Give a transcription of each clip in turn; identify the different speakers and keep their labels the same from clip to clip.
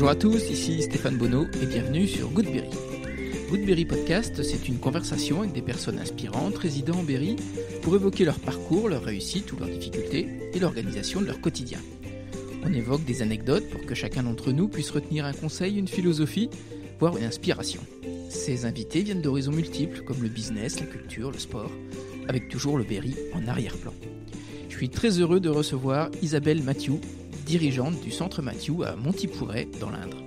Speaker 1: Bonjour à tous, ici Stéphane Bonneau et bienvenue sur Goodberry. Goodberry Podcast, c'est une conversation avec des personnes inspirantes résidant en Berry pour évoquer leur parcours, leur réussite ou leurs difficultés et l'organisation de leur quotidien. On évoque des anecdotes pour que chacun d'entre nous puisse retenir un conseil, une philosophie, voire une inspiration. Ces invités viennent d'horizons multiples comme le business, la culture, le sport, avec toujours le Berry en arrière-plan. Je suis très heureux de recevoir Isabelle Mathieu, dirigeante du centre Mathieu à Montipouret, dans l'Indre.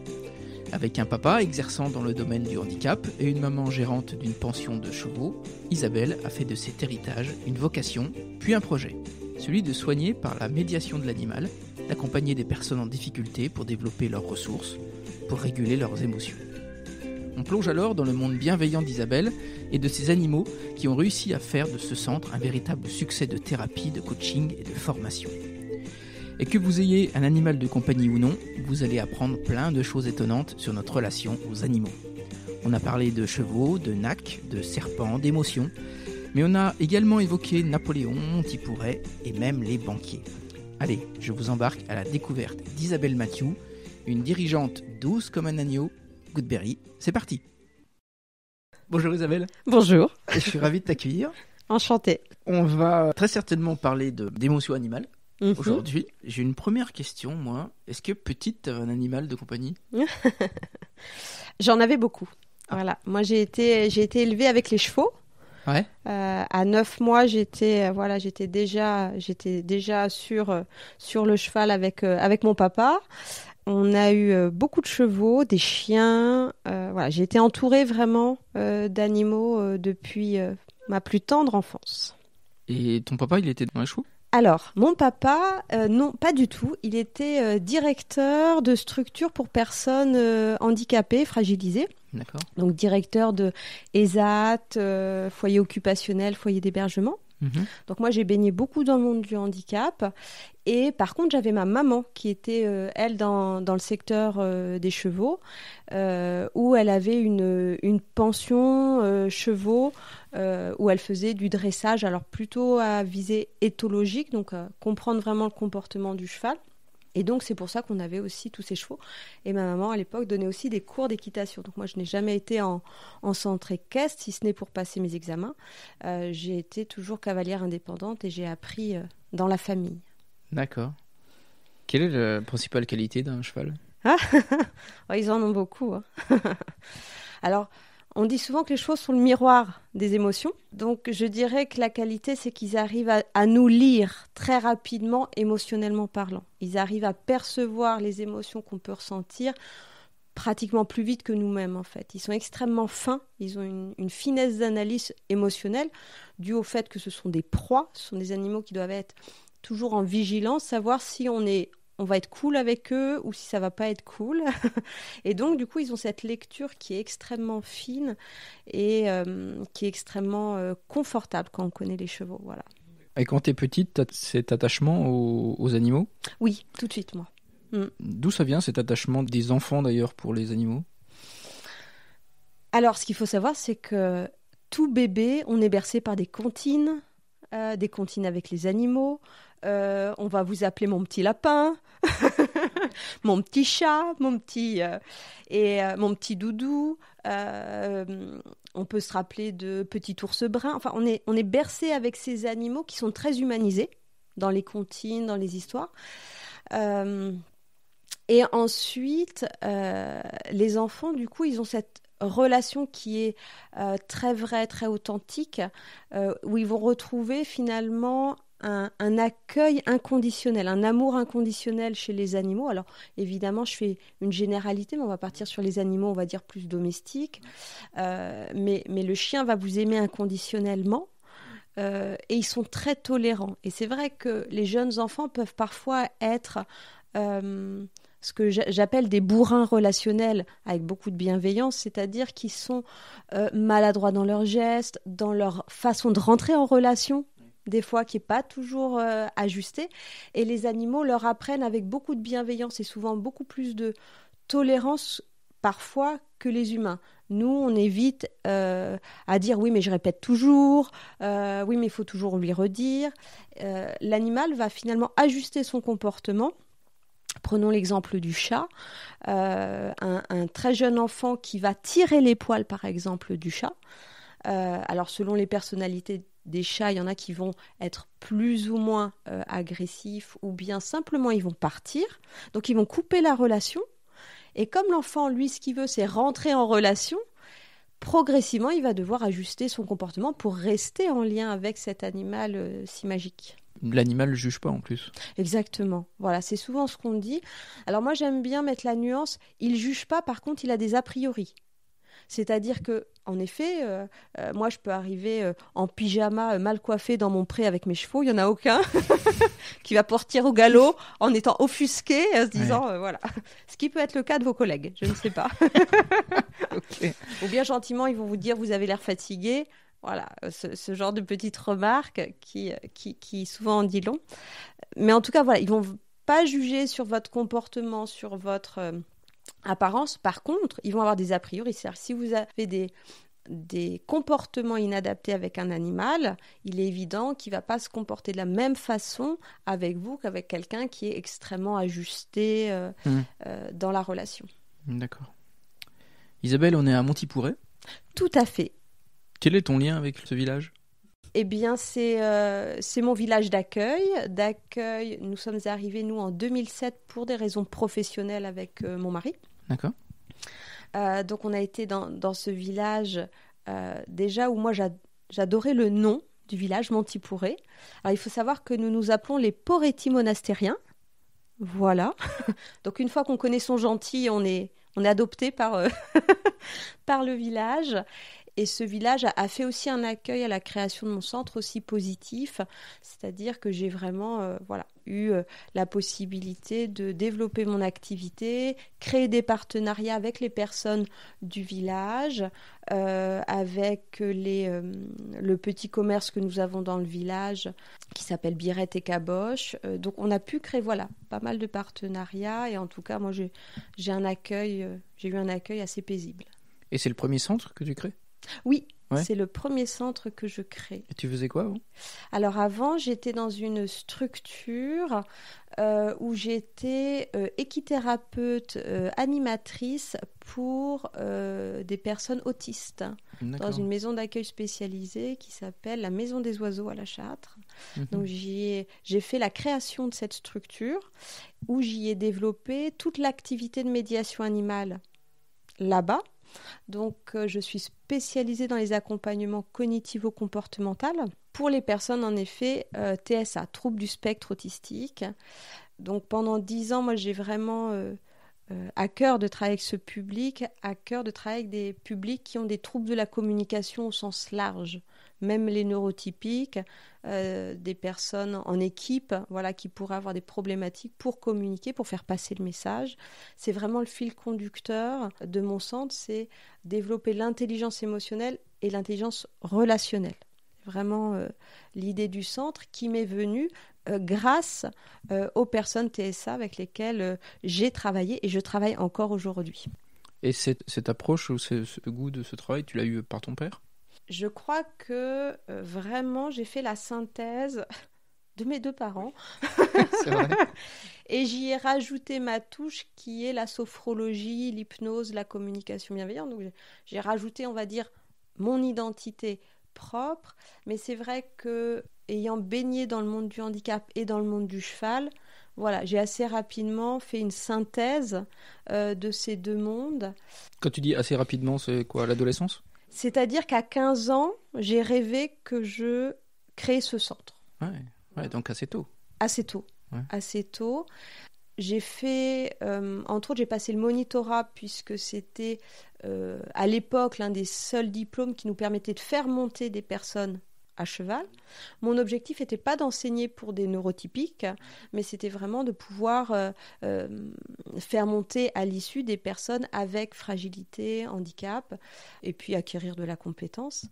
Speaker 1: Avec un papa exerçant dans le domaine du handicap et une maman gérante d'une pension de chevaux, Isabelle a fait de cet héritage une vocation, puis un projet, celui de soigner par la médiation de l'animal, d'accompagner des personnes en difficulté pour développer leurs ressources, pour réguler leurs émotions. On plonge alors dans le monde bienveillant d'Isabelle et de ses animaux qui ont réussi à faire de ce centre un véritable succès de thérapie, de coaching et de formation. Et que vous ayez un animal de compagnie ou non, vous allez apprendre plein de choses étonnantes sur notre relation aux animaux. On a parlé de chevaux, de nacs, de serpents, d'émotions, mais on a également évoqué Napoléon, Montipouret et même les banquiers. Allez, je vous embarque à la découverte d'Isabelle Mathieu, une dirigeante douce comme un agneau. Goodberry, c'est parti Bonjour Isabelle Bonjour Je suis ravi de t'accueillir. Enchantée. On va très certainement parler d'émotions animales, Mhm. Aujourd'hui, j'ai une première question, moi. Est-ce que petite, t'avais un animal de compagnie
Speaker 2: J'en avais beaucoup. Ah. Voilà. Moi, j'ai été, j'ai été élevée avec les chevaux. Ouais. Euh, à 9 mois, j'étais euh, voilà, j'étais déjà j'étais déjà sur euh, sur le cheval avec avec mon papa. On a eu beaucoup de chevaux, des chiens. voilà, j'ai été entourée vraiment d'animaux depuis ma plus tendre enfance.
Speaker 1: Et ton papa, il était dans les chevaux
Speaker 2: alors, mon papa, euh, non, pas du tout. Il était euh, directeur de structure pour personnes euh, handicapées, fragilisées. D'accord. Donc, directeur de ESAT, foyer occupationnel, foyer d'hébergement. Mhm. Donc moi j'ai baigné beaucoup dans le monde du handicap et par contre j'avais ma maman qui était euh, elle dans, le secteur euh, des chevaux euh, où elle avait une, une pension chevaux où elle faisait du dressage alors plutôt à visée éthologique donc comprendre vraiment le comportement du cheval et donc c'est pour ça qu'on avait aussi tous ces chevaux. Et ma maman à l'époque donnait aussi des cours d'équitation. Donc moi je n'ai jamais été en, en centre équestre, si ce n'est pour passer mes examens. Euh, j'ai été toujours cavalière indépendante et j'ai appris euh, dans la famille.
Speaker 1: D'accord. Quelle est la principale qualité d'un cheval
Speaker 2: ah oh, Ils en ont beaucoup. Hein. Alors on dit souvent que les choses sont le miroir des émotions. Donc je dirais que la qualité, c'est qu'ils arrivent à, nous lire très rapidement, émotionnellement parlant. Ils arrivent à percevoir les émotions qu'on peut ressentir pratiquement plus vite que nous-mêmes en fait. Ils sont extrêmement fins, ils ont une, finesse d'analyse émotionnelle due au fait que ce sont des proies, ce sont des animaux qui doivent être toujours en vigilance, savoir si on est on va être cool avec eux ou si ça va pas être cool. et donc, du coup, ils ont cette lecture qui est extrêmement fine et euh, qui est extrêmement euh, confortable quand on connaît les chevaux. Voilà.
Speaker 1: Et quand tu es petite, as cet attachement aux, animaux
Speaker 2: Oui, tout de suite, moi. Mm.
Speaker 1: D'où ça vient cet attachement des enfants d'ailleurs pour les animaux
Speaker 2: Alors, ce qu'il faut savoir, c'est que tout bébé, on est bercé par des comptines, euh, des comptines avec les animaux, euh, on va vous appeler mon petit lapin, mon petit chat, mon petit euh, et euh, mon petit doudou. on peut se rappeler de petit ours brun. Enfin, on est on est bercé avec ces animaux qui sont très humanisés dans les comptines, dans les histoires. et ensuite, les enfants, du coup, ils ont cette relation qui est très vraie, très authentique, où ils vont retrouver finalement un, accueil inconditionnel, un amour inconditionnel chez les animaux. Alors évidemment, je fais une généralité, mais on va partir sur les animaux, on va dire plus domestiques. Euh, mais, le chien va vous aimer inconditionnellement. Euh, et ils sont très tolérants. Et c'est vrai que les jeunes enfants peuvent parfois être euh, ce que j'appelle des bourrins relationnels avec beaucoup de bienveillance, c'est-à-dire qu'ils sont maladroits dans leurs gestes, dans leur façon de rentrer en relation des fois qui n'est pas toujours euh, ajusté. Et les animaux leur apprennent avec beaucoup de bienveillance et souvent beaucoup plus de tolérance parfois que les humains. Nous, on évite euh, à dire oui, mais je répète toujours, euh, oui, mais il faut toujours lui redire. L'animal va finalement ajuster son comportement. Prenons l'exemple du chat. un, très jeune enfant qui va tirer les poils, par exemple, du chat. alors, selon les personnalités des chats, il y en a qui vont être plus ou moins euh, agressifs ou bien simplement ils vont partir. Donc ils vont couper la relation. Et comme l'enfant, lui, ce qu'il veut, c'est rentrer en relation, progressivement, il va devoir ajuster son comportement pour rester en lien avec cet animal euh, si magique.
Speaker 1: L'animal ne juge pas en plus.
Speaker 2: Exactement. Voilà, c'est souvent ce qu'on dit. Alors moi, j'aime bien mettre la nuance. Il juge pas, par contre, il a des a priori. C'est-à-dire que en effet, euh, euh, moi, je peux arriver euh, en pyjama mal coiffé dans mon pré avec mes chevaux. Il n'y en a aucun qui va partir au galop en étant offusqué, en se disant voilà. Ce qui peut être le cas de vos collègues, je ne sais pas. Ou bien gentiment, ils vont vous dire vous avez l'air fatigué. Voilà, ce, genre de petite remarque qui, qui, souvent en dit long. Mais en tout cas, voilà, ils vont pas juger sur votre comportement, sur votre apparence. Par contre, ils vont avoir des a priori. si vous avez des, des comportements inadaptés avec un animal, il est évident qu'il ne va pas se comporter de la même façon avec vous qu'avec quelqu'un qui est extrêmement ajusté euh, hmm. euh, dans la relation.
Speaker 1: Hmm, d'accord. Isabelle, on est à Montipouret Tout à fait. Quel est ton lien avec ce village
Speaker 2: eh bien, euh, c'est mon village d'accueil. D'accueil, nous sommes arrivés, nous, en 2007 pour des raisons professionnelles avec euh, mon mari. D'accord. Euh, donc, on a été dans, ce village déjà où moi, j'adorais le nom du village, Montipouré. Alors, il faut savoir que nous nous appelons les Poretti monastériens. Voilà. donc, une fois qu'on connaît son gentil, on est, on est adopté par, par le village. Et ce village a, fait aussi un accueil à la création de mon centre aussi positif, c'est-à-dire que j'ai vraiment euh, voilà, eu euh, la possibilité de développer mon activité, créer des partenariats avec les personnes du village, euh, avec les, le petit commerce que nous avons dans le village qui s'appelle Birette et Caboche. donc on a pu créer voilà, pas mal de partenariats et en tout cas moi j'ai un accueil, j'ai eu un accueil assez paisible.
Speaker 1: Et c'est le premier centre que tu crées
Speaker 2: oui, C'est le premier centre que je crée. Et tu faisais quoi Alors avant, j'étais dans une structure euh, où j'étais euh, équithérapeute, euh, animatrice pour euh, des personnes autistes dans une maison d'accueil spécialisée qui s'appelle la Maison des Oiseaux à la Châtre. Mhm. Donc j'ai fait la création de cette structure où j'y ai développé toute l'activité de médiation animale là-bas donc, euh, je suis spécialisée dans les accompagnements cognitivo-comportementaux pour les personnes en effet euh, TSA, troubles du spectre autistique. Donc, pendant dix ans, moi, j'ai vraiment euh, euh, à cœur de travailler avec ce public, à cœur de travailler avec des publics qui ont des troubles de la communication au sens large, même les neurotypiques, euh, des personnes en équipe, voilà, qui pourraient avoir des problématiques pour communiquer, pour faire passer le message. C'est vraiment le fil conducteur de mon centre, c'est développer l'intelligence émotionnelle et l'intelligence relationnelle. Vraiment euh, l'idée du centre qui m'est venue euh, grâce euh, aux personnes TSA avec lesquelles euh, j'ai travaillé et je travaille encore aujourd'hui.
Speaker 1: Et cette, cette approche ou ce, goût de ce travail, tu l'as eu par ton père
Speaker 2: Je crois que vraiment j'ai fait la synthèse de mes deux parents. Et j'y ai rajouté ma touche qui est la sophrologie, l'hypnose, la communication bienveillante. Donc j'ai rajouté, on va dire, mon identité propre. Mais c'est vrai que ayant baigné dans le monde du handicap et dans le monde du cheval, voilà, j'ai assez rapidement fait une synthèse euh, de ces deux mondes.
Speaker 1: Quand tu dis assez rapidement, c'est quoi l'adolescence
Speaker 2: C'est-à-dire qu'à 15 ans, j'ai rêvé que je créais ce centre.
Speaker 1: Ouais, donc assez tôt.
Speaker 2: Assez tôt. Assez tôt. J'ai fait, euh, entre autres, j'ai passé le monitorat puisque c'était euh, à l'époque l'un des seuls diplômes qui nous permettait de faire monter des personnes à cheval. Mon objectif n'était pas d'enseigner pour des neurotypiques, mais c'était vraiment de pouvoir euh, euh, faire monter à l'issue des personnes avec fragilité, handicap, et puis acquérir de la compétence.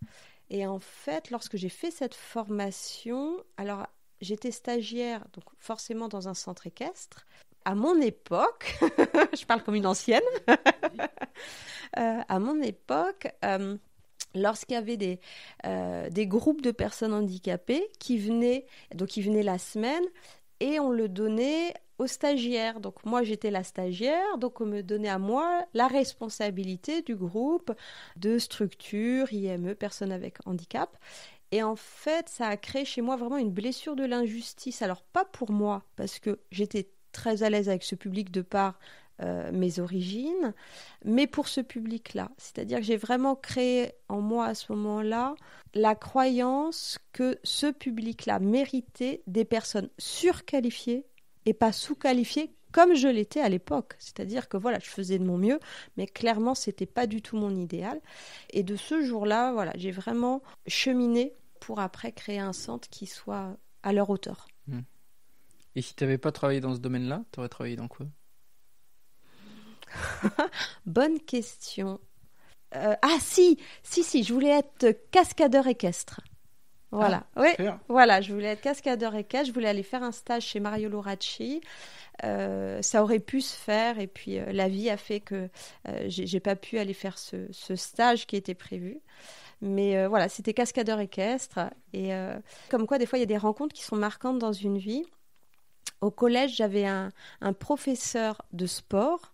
Speaker 2: Et en fait, lorsque j'ai fait cette formation, alors j'étais stagiaire, donc forcément dans un centre équestre. À mon époque, je parle comme une ancienne, euh, à mon époque, lorsqu'il y avait euh, des, groupes de personnes handicapées qui venaient, donc ils venaient la semaine et on le donnait aux stagiaires. Donc moi j'étais la stagiaire, donc on me donnait à moi la responsabilité du groupe de structure, IME, personnes avec handicap. Et en fait, ça a créé chez moi vraiment une blessure de l'injustice. Alors pas pour moi, parce que j'étais très à l'aise avec ce public de part... Euh, mes origines, mais pour ce public-là. C'est-à-dire que j'ai vraiment créé en moi à ce moment-là la croyance que ce public-là méritait des personnes surqualifiées et pas sous-qualifiées comme je l'étais à l'époque. C'est-à-dire que voilà, je faisais de mon mieux, mais clairement, c'était pas du tout mon idéal. Et de ce jour-là, voilà, j'ai vraiment cheminé pour après créer un centre qui soit à leur hauteur.
Speaker 1: Hmm. Et si tu n'avais pas travaillé dans ce domaine-là, tu aurais travaillé dans quoi
Speaker 2: Bonne question. Euh, ah si, si, si, je voulais être cascadeur équestre. Voilà, ah, oui, voilà, je voulais être cascadeur équestre, je voulais aller faire un stage chez Mario Luracci. Euh, ça aurait pu se faire et puis euh, la vie a fait que j'ai pas pu aller faire ce, stage qui était prévu. Mais voilà, c'était cascadeur équestre. Et comme quoi, des fois, il y a des rencontres qui sont marquantes dans une vie. Au collège, j'avais un professeur de sport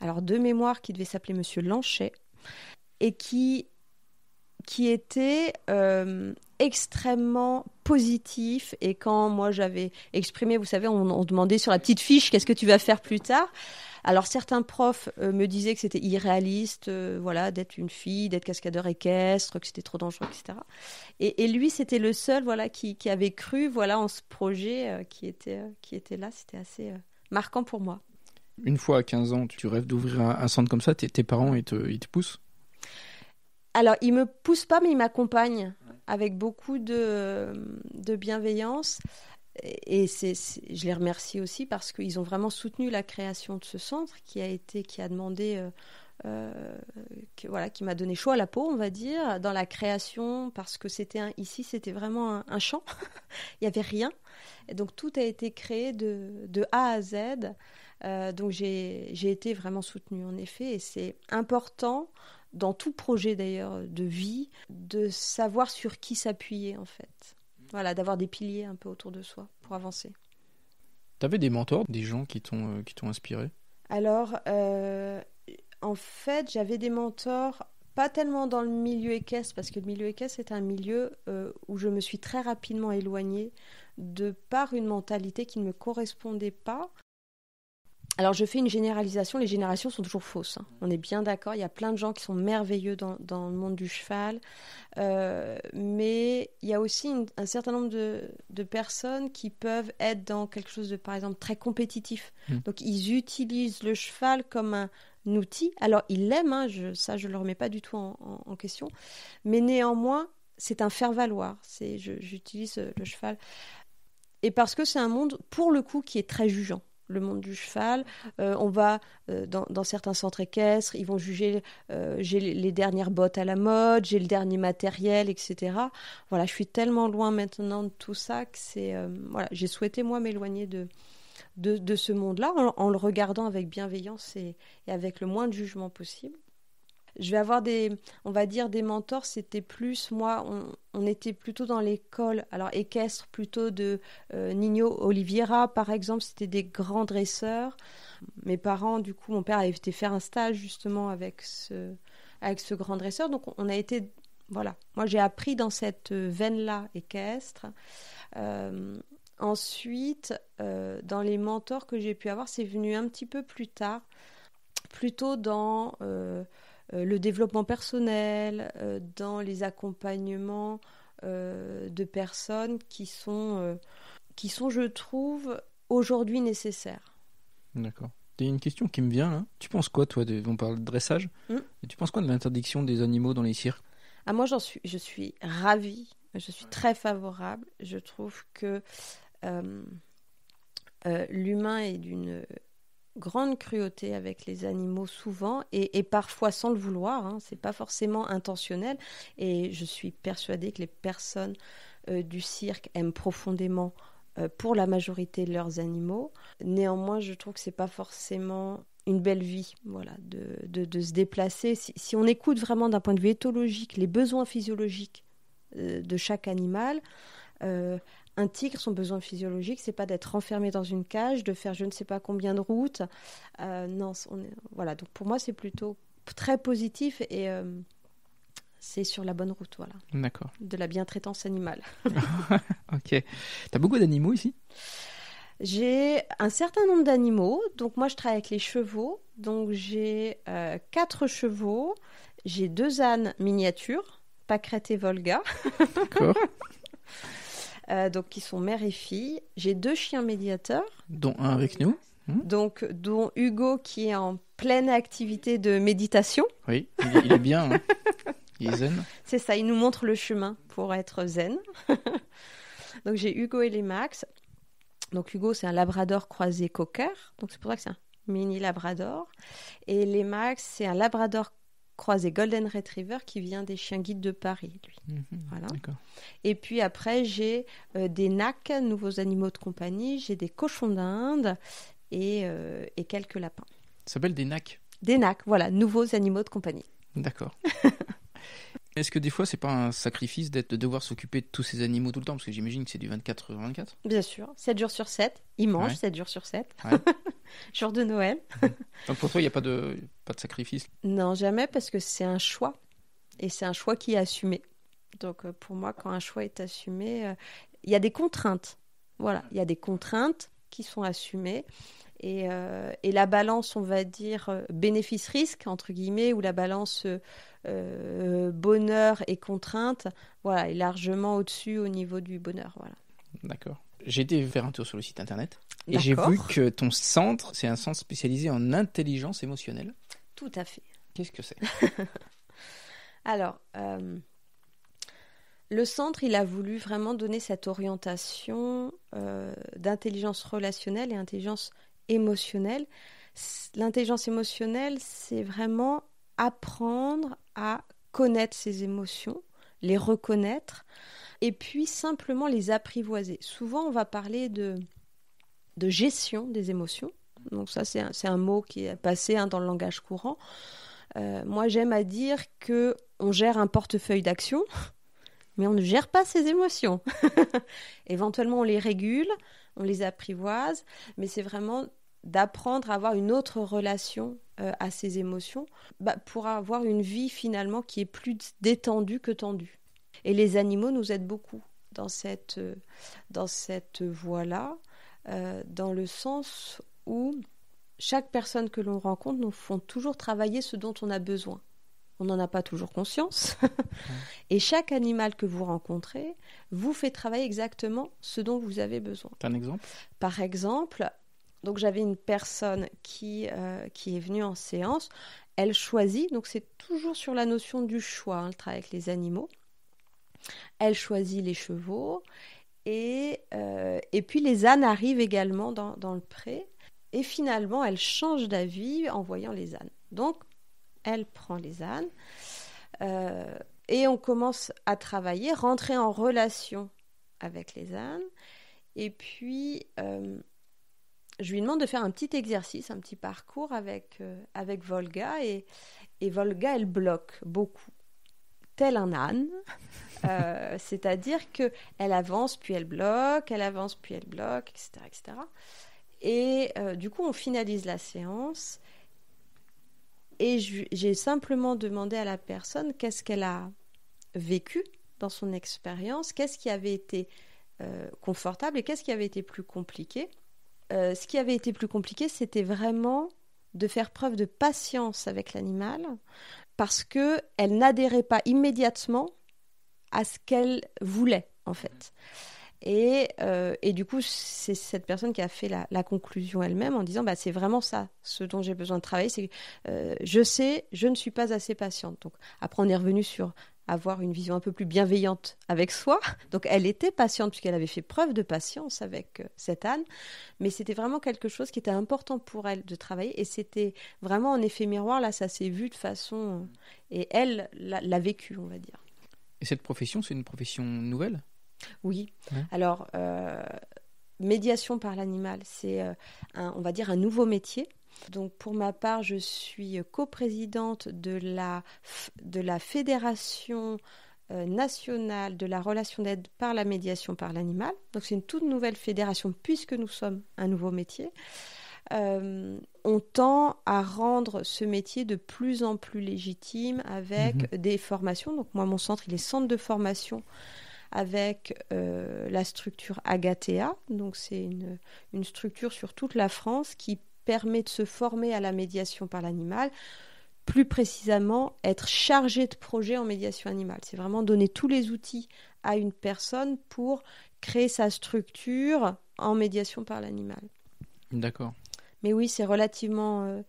Speaker 2: alors deux mémoires qui devait s'appeler Monsieur Lanchet, et qui, qui était euh, extrêmement positif. Et quand moi j'avais exprimé, vous savez, on, demandait sur la petite fiche qu'est-ce que tu vas faire plus tard. Alors certains profs euh, me disaient que c'était irréaliste, euh, voilà, d'être une fille, d'être cascadeur équestre, que c'était trop dangereux, etc. Et, lui, c'était le seul, voilà, qui, avait cru, voilà, en ce projet qui était qui était là. C'était assez marquant pour moi
Speaker 1: une fois à 15 ans, tu rêves d'ouvrir un, centre comme ça, tes parents, ils te, poussent
Speaker 2: alors, ne me poussent pas, mais ils m'accompagnent avec beaucoup de, bienveillance. Et c'est, je les remercie aussi parce qu'ils ont vraiment soutenu la création de ce centre qui a été, qui a demandé, euh, euh, que, voilà, qui m'a donné chaud à la peau, on va dire, dans la création parce que c'était ici, c'était vraiment un, champ, il n'y avait rien, et donc tout a été créé de, de A à Z. Euh, donc j'ai été vraiment soutenue en effet et c'est important dans tout projet d'ailleurs de vie de savoir sur qui s'appuyer en fait. Voilà, d'avoir des piliers un peu autour de soi pour avancer.
Speaker 1: T'avais des mentors, des gens qui t'ont euh, inspiré
Speaker 2: Alors euh, en fait j'avais des mentors pas tellement dans le milieu équestre, parce que le milieu équestre est un milieu où je me suis très rapidement éloignée de par une mentalité qui ne me correspondait pas, alors je fais une généralisation, les générations sont toujours fausses, hein. on est bien d'accord, il y a plein de gens qui sont merveilleux dans, le monde du cheval, euh, mais il y a aussi un certain nombre de, personnes qui peuvent être dans quelque chose de par exemple très compétitif. Hmm. Donc ils utilisent le cheval comme un, outil, alors ils l'aiment, hein. ça je ne le remets pas du tout en, en question, mais néanmoins c'est un faire-valoir, j'utilise euh, le cheval, et parce que c'est un monde pour le coup qui est très jugeant le monde du cheval. Euh, on va euh, dans, certains centres équestres, ils vont juger euh, j'ai les dernières bottes à la mode, j'ai le dernier matériel, etc. Voilà, je suis tellement loin maintenant de tout ça que c'est voilà, j'ai souhaité moi m'éloigner de, de, ce monde-là en, le regardant avec bienveillance et avec le moins de jugement possible. Je vais avoir des, on va dire, des mentors. C'était plus, moi, on, était plutôt dans l'école, alors équestre plutôt de euh, Nino Oliviera, par exemple. C'était des grands dresseurs. Mes parents, du coup, mon père avait été faire un stage justement avec ce, avec ce grand dresseur. Donc, on a été, voilà. Moi, j'ai appris dans cette veine-là équestre. Euh, ensuite, euh, dans les mentors que j'ai pu avoir, c'est venu un petit peu plus tard, plutôt dans euh, le développement personnel, euh, dans les accompagnements euh, de personnes qui sont, qui sont, je trouve, aujourd'hui nécessaires.
Speaker 1: D'accord. Il y a une question qui me vient là. Tu penses quoi, toi de... On parle de dressage. Hmm. Et tu penses quoi de l'interdiction des animaux dans les cirques
Speaker 2: ah, Moi, j'en suis, je suis ravie. Je suis très favorable. Je trouve que l'humain est d'une grande cruauté avec les animaux souvent et, parfois sans le vouloir. Hein, c'est pas forcément intentionnel. Et je suis persuadée que les personnes euh, du cirque aiment profondément euh, pour la majorité de leurs animaux. Néanmoins, je trouve que c'est pas forcément une belle vie, voilà, de, se déplacer. Si, on écoute vraiment d'un point de vue éthologique les besoins physiologiques euh, de chaque animal, un tigre, son besoin physiologique, c'est pas d'être enfermé dans une cage, de faire je ne sais pas combien de routes. Euh, non, voilà. Donc pour moi, c'est plutôt très positif et euh, c'est sur la bonne route, voilà. D'accord. De la bientraitance animale.
Speaker 1: ok. T'as beaucoup d'animaux ici
Speaker 2: J'ai un certain nombre d'animaux. Donc moi, je travaille avec les chevaux. Donc j'ai euh, quatre chevaux. J'ai deux ânes miniatures, Pacrette et Volga. D'accord. Euh, donc qui sont mère et fille. J'ai deux chiens médiateurs.
Speaker 1: Dont un avec nous.
Speaker 2: Mmh. Donc, dont Hugo qui est en pleine activité de méditation.
Speaker 1: Oui, il, est bien. Hein. Il est zen.
Speaker 2: C'est ça, il nous montre le chemin pour être zen. donc, j'ai Hugo et les Max. Donc, Hugo, c'est un labrador croisé cocker. Donc, c'est pour ça que c'est un mini labrador. Et les Max, c'est un labrador croisé Golden Retriever qui vient des chiens guides de Paris, lui. Mhm, et puis après, j'ai euh, des NAC, nouveaux animaux de compagnie, j'ai des cochons d'Inde et, euh, quelques lapins.
Speaker 1: Ça s'appelle des NAC
Speaker 2: Des nacs, voilà, nouveaux animaux de compagnie.
Speaker 1: D'accord. Est-ce que des fois, c'est pas un sacrifice d'être de devoir s'occuper de tous ces animaux tout le temps Parce que j'imagine que c'est du 24 24.
Speaker 2: Bien sûr, 7 jours sur 7. Ils mangent 7 jours sur 7. jour de Noël.
Speaker 1: Donc pour toi, il n'y a pas de, pas de sacrifice
Speaker 2: Non, jamais, parce que c'est un choix. Et c'est un choix qui est assumé. Donc euh, pour moi, quand un choix est assumé, euh, il y a des contraintes. Voilà, il y a des contraintes qui sont assumées. Et, euh, la balance, on va dire, bénéfice-risque, entre guillemets, ou la balance bonheur et contrainte, voilà, est largement au-dessus au niveau du bonheur. Voilà.
Speaker 1: D'accord j'ai été faire un tour sur le site internet et j'ai vu que ton centre, c'est un centre spécialisé en intelligence émotionnelle. Tout à fait. Qu'est-ce que c'est
Speaker 2: Alors, euh, le centre, il a voulu vraiment donner cette orientation euh, d'intelligence relationnelle et intelligence émotionnelle. L'intelligence émotionnelle, c'est vraiment apprendre à connaître ses émotions, les reconnaître, et puis simplement les apprivoiser. Souvent, on va parler de, de gestion des émotions. Donc ça, c'est un, mot qui est passé hein, dans le langage courant. Euh, moi, j'aime à dire que on gère un portefeuille d'actions, mais on ne gère pas ses émotions. Éventuellement, on les régule, on les apprivoise, mais c'est vraiment d'apprendre à avoir une autre relation euh, à ses émotions bah, pour avoir une vie finalement qui est plus détendue que tendue. Et les animaux nous aident beaucoup dans cette, euh, dans cette voie-là, euh, dans le sens où chaque personne que l'on rencontre nous font toujours travailler ce dont on a besoin. On n'en a pas toujours conscience. et chaque animal que vous rencontrez vous fait travailler exactement ce dont vous avez besoin. Un exemple Par exemple, donc j'avais une personne qui, euh, qui est venue en séance. Elle choisit, donc c'est toujours sur la notion du choix, hein, le travail avec les animaux. Elle choisit les chevaux. Euh, et, puis les ânes arrivent également dans, le pré. Et finalement, elle change d'avis en voyant les ânes. Donc, elle prend les ânes. Euh, et on commence à travailler, rentrer en relation avec les ânes. Et puis, euh, je lui demande de faire un petit exercice, un petit parcours avec, Volga. Et, et Volga, elle bloque beaucoup un âne. Euh, c'est-à-dire que elle avance puis elle bloque, elle avance puis elle bloque, etc., etc. Et euh, du coup, on finalise la séance et j'ai simplement demandé à la personne qu'est-ce qu'elle a vécu dans son expérience, qu'est-ce qui avait été euh, confortable et qu'est-ce qui avait été plus compliqué. ce qui avait été plus compliqué, c'était vraiment de faire preuve de patience avec l'animal, parce que elle n'adhérait pas immédiatement à ce qu'elle voulait en fait. Et, euh, du coup, c'est cette personne qui a fait la, conclusion elle-même en disant bah, c'est vraiment ça, ce dont j'ai besoin de travailler. C'est euh, je sais, je ne suis pas assez patiente. Donc après, on est revenu sur avoir une vision un peu plus bienveillante avec soi. Donc elle était patiente puisqu'elle avait fait preuve de patience avec euh, cette âne, mais c'était vraiment quelque chose qui était important pour elle de travailler et c'était vraiment en effet miroir, là ça s'est vu de façon... Euh, et elle l'a vécu, on va dire.
Speaker 1: Et cette profession, c'est une profession nouvelle
Speaker 2: Oui. Alors, euh, médiation par l'animal, c'est, on va dire, un nouveau métier donc pour ma part, je suis coprésidente de la, de la Fédération euh, nationale de la relation d'aide par la médiation par l'animal. Donc c'est une toute nouvelle fédération puisque nous sommes un nouveau métier. Euh, on tend à rendre ce métier de plus en plus légitime avec mhm. des formations. Donc moi, mon centre, il est centre de formation avec euh, la structure Agathea. Donc c'est une, une, structure sur toute la France qui permet de se former à la médiation par l'animal, plus précisément être chargé de projet en médiation animale. C'est vraiment donner tous les outils à une personne pour créer sa structure en médiation par l'animal. D'accord. Mais oui, c'est relativement euh,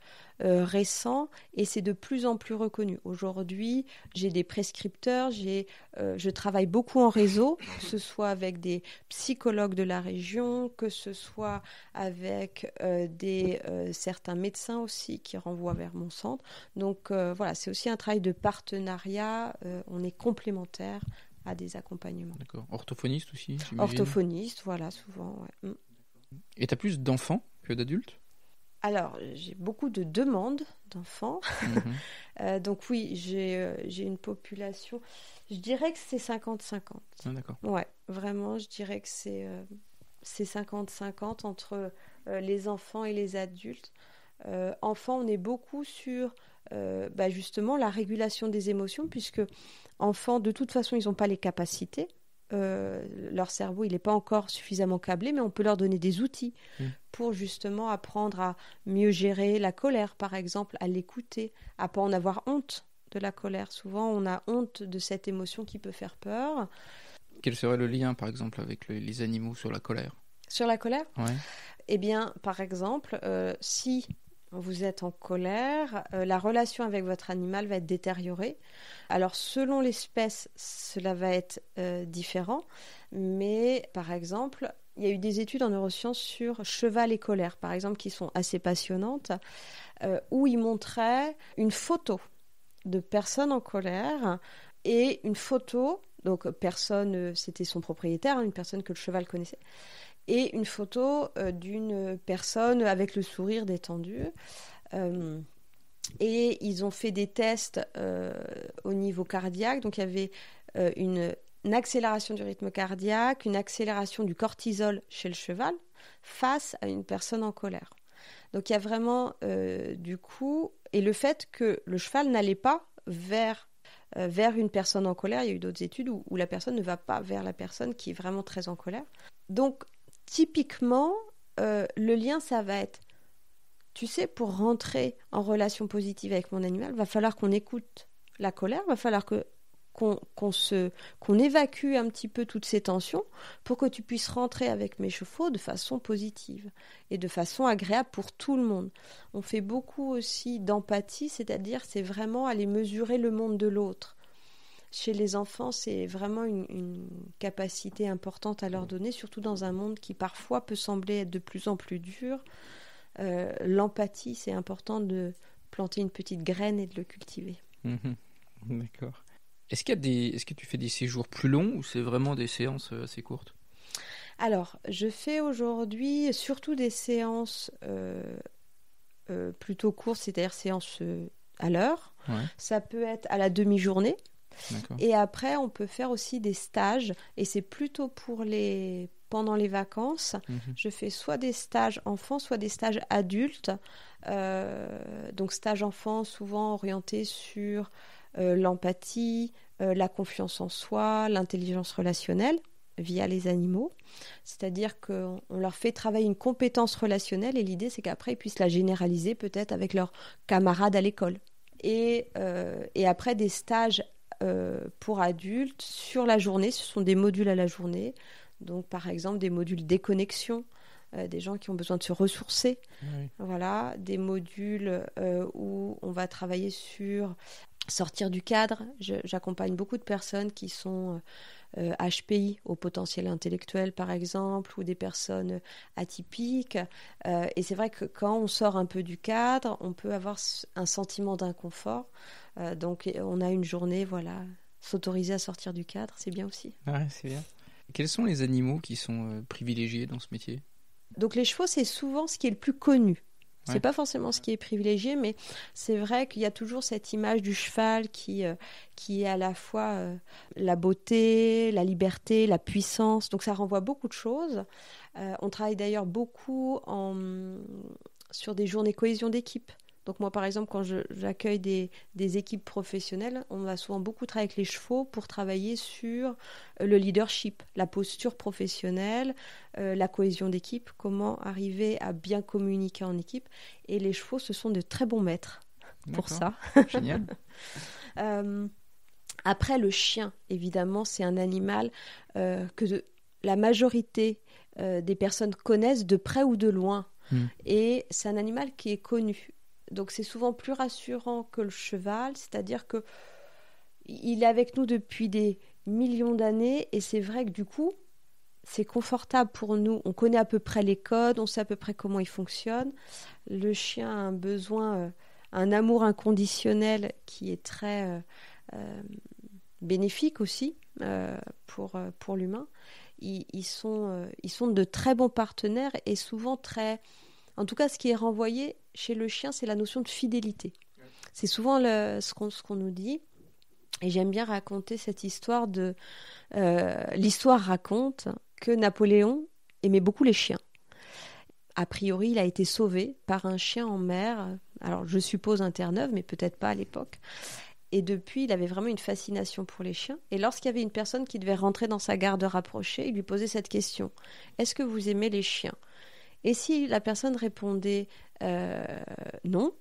Speaker 2: euh, récent et c'est de plus en plus reconnu. Aujourd'hui, j'ai des prescripteurs, j'ai, euh, je travaille beaucoup en réseau, que ce soit avec des psychologues de la région, que ce soit avec des, certains médecins aussi qui renvoient vers mon centre. Donc voilà, c'est aussi un travail de partenariat, on est complémentaires à des accompagnements. D'accord.
Speaker 1: Orthophoniste aussi Orthophoniste,
Speaker 2: voilà, souvent. Mm.
Speaker 1: Et tu as plus d'enfants que d'adultes
Speaker 2: alors, j'ai beaucoup de demandes d'enfants. Mhm. Euh, donc oui, euh, j'ai une population, je dirais que c'est 50-50. Ah, d'accord. Ouais, vraiment, je dirais que c'est 50-50 euh, entre les enfants et les adultes. enfants, on est beaucoup sur bah, justement la régulation des émotions, puisque enfants, de toute façon, ils n'ont pas les capacités. Euh, leur cerveau, il n'est pas encore suffisamment câblé, mais on peut leur donner des outils mmh. pour justement apprendre à mieux gérer la colère, par exemple, à l'écouter, à pas en avoir honte de la colère. Souvent, on a honte de cette émotion qui peut faire peur.
Speaker 1: Quel serait le lien, par exemple, avec les animaux sur la colère
Speaker 2: Sur la colère et Eh bien, par exemple, euh, si vous êtes en colère, euh, la relation avec votre animal va être détériorée. Alors selon l'espèce, cela va être euh, différent, mais par exemple, il y a eu des études en neurosciences sur cheval et colère, par exemple, qui sont assez passionnantes, euh, où ils montraient une photo de personne en colère et une photo, donc personne, c'était son propriétaire, hein, une personne que le cheval connaissait, et une photo euh, d'une personne avec le sourire détendu. Euh, et ils ont fait des tests euh, au niveau cardiaque. Donc il y avait une, accélération du rythme cardiaque, une accélération du cortisol chez le cheval face à une personne en colère. Donc il y a vraiment du coup, et le fait que le cheval n'allait pas vers vers une personne en colère. Il y a eu d'autres études où, où, la personne ne va pas vers la personne qui est vraiment très en colère. Donc typiquement, euh, le lien, ça va être, tu sais, pour rentrer en relation positive avec mon animal, va falloir qu'on écoute la colère, va falloir que qu'on se qu'on évacue un petit peu toutes ces tensions pour que tu puisses rentrer avec mes chevaux de façon positive et de façon agréable pour tout le monde. On fait beaucoup aussi d'empathie, c'est-à-dire c'est vraiment aller mesurer le monde de l'autre chez les enfants, c'est vraiment une, capacité importante à leur donner, surtout dans un monde qui parfois peut sembler être de plus en plus dur. Euh, l'empathie, c'est important de planter une petite graine et de le cultiver.
Speaker 1: Mhm. D'accord. Est-ce qu'il des, est-ce que tu fais des séjours plus longs ou c'est vraiment des séances euh, assez courtes
Speaker 2: Alors, je fais aujourd'hui surtout des séances euh, plutôt courtes, c'est-à-dire séances à l'heure. Ça peut être à la demi-journée. Et après, on peut faire aussi des stages, et c'est plutôt pour les pendant les vacances. Mhm. Je fais soit des stages enfants, soit des stages adultes. Euh, donc stage enfants souvent orienté sur euh, l'empathie, euh, la confiance en soi, l'intelligence relationnelle via les animaux. C'est-à-dire qu'on leur fait travailler une compétence relationnelle et l'idée c'est qu'après ils puissent la généraliser peut-être avec leurs camarades à l'école. Et, et, après des stages euh, pour adultes sur la journée. Ce sont des modules à la journée. Donc, par exemple, des modules déconnexion, euh, des gens qui ont besoin de se ressourcer. Voilà, des modules euh, où on va travailler sur sortir du cadre. J'accompagne beaucoup de personnes qui sont HPI euh, au potentiel intellectuel par exemple ou des personnes atypiques. Euh, et c'est vrai que quand on sort un peu du cadre, on peut avoir un sentiment d'inconfort. Euh, donc on a une journée, voilà, s'autoriser à sortir du cadre, c'est bien aussi.
Speaker 1: Ah c'est bien. Quels sont les animaux qui sont privilégiés dans ce métier
Speaker 2: donc les chevaux, c'est souvent ce qui est le plus connu. C'est n'est pas forcément ce qui est privilégié, mais c'est vrai qu'il y a toujours cette image du cheval qui, euh, qui est à la fois euh, la beauté, la liberté, la puissance. Donc ça renvoie beaucoup de choses. Euh, on travaille d'ailleurs beaucoup en, sur des journées cohésion d'équipe. Donc moi, par exemple, quand j'accueille des, équipes professionnelles, on va souvent beaucoup travailler avec les chevaux pour travailler sur euh, le leadership, la posture professionnelle, euh, la cohésion d'équipe, comment arriver à bien communiquer en équipe. Et les chevaux, ce sont de très bons maîtres pour ça. Génial. Euh, après, le chien, évidemment, c'est un animal que la majorité des personnes connaissent de près ou de loin. Hmm. Et c'est un animal qui est connu. Donc c'est souvent plus rassurant que le cheval, c'est-à-dire que il est avec nous depuis des millions d'années et c'est vrai que du coup, c'est confortable pour nous. On connaît à peu près les codes, on sait à peu près comment ils fonctionnent. Le chien a un besoin, euh, un amour inconditionnel qui est très euh, euh, bénéfique aussi pour, pour l'humain. ils, sont, ils sont de très bons partenaires et souvent très... En tout cas, ce qui est renvoyé chez le chien, c'est la notion de fidélité. C'est souvent ce qu'on nous dit. Et j'aime bien raconter cette histoire de... Euh, l'histoire raconte que Napoléon aimait beaucoup les chiens. A priori, il a été sauvé par un chien en mer, alors je suppose un Terre-Neuve, mais peut-être pas à l'époque. Et depuis, il avait vraiment une fascination pour les chiens. Et lorsqu'il y avait une personne qui devait rentrer dans sa garde rapprochée, il lui posait cette question Est-ce que vous aimez les chiens Et si la personne répondait euh, non.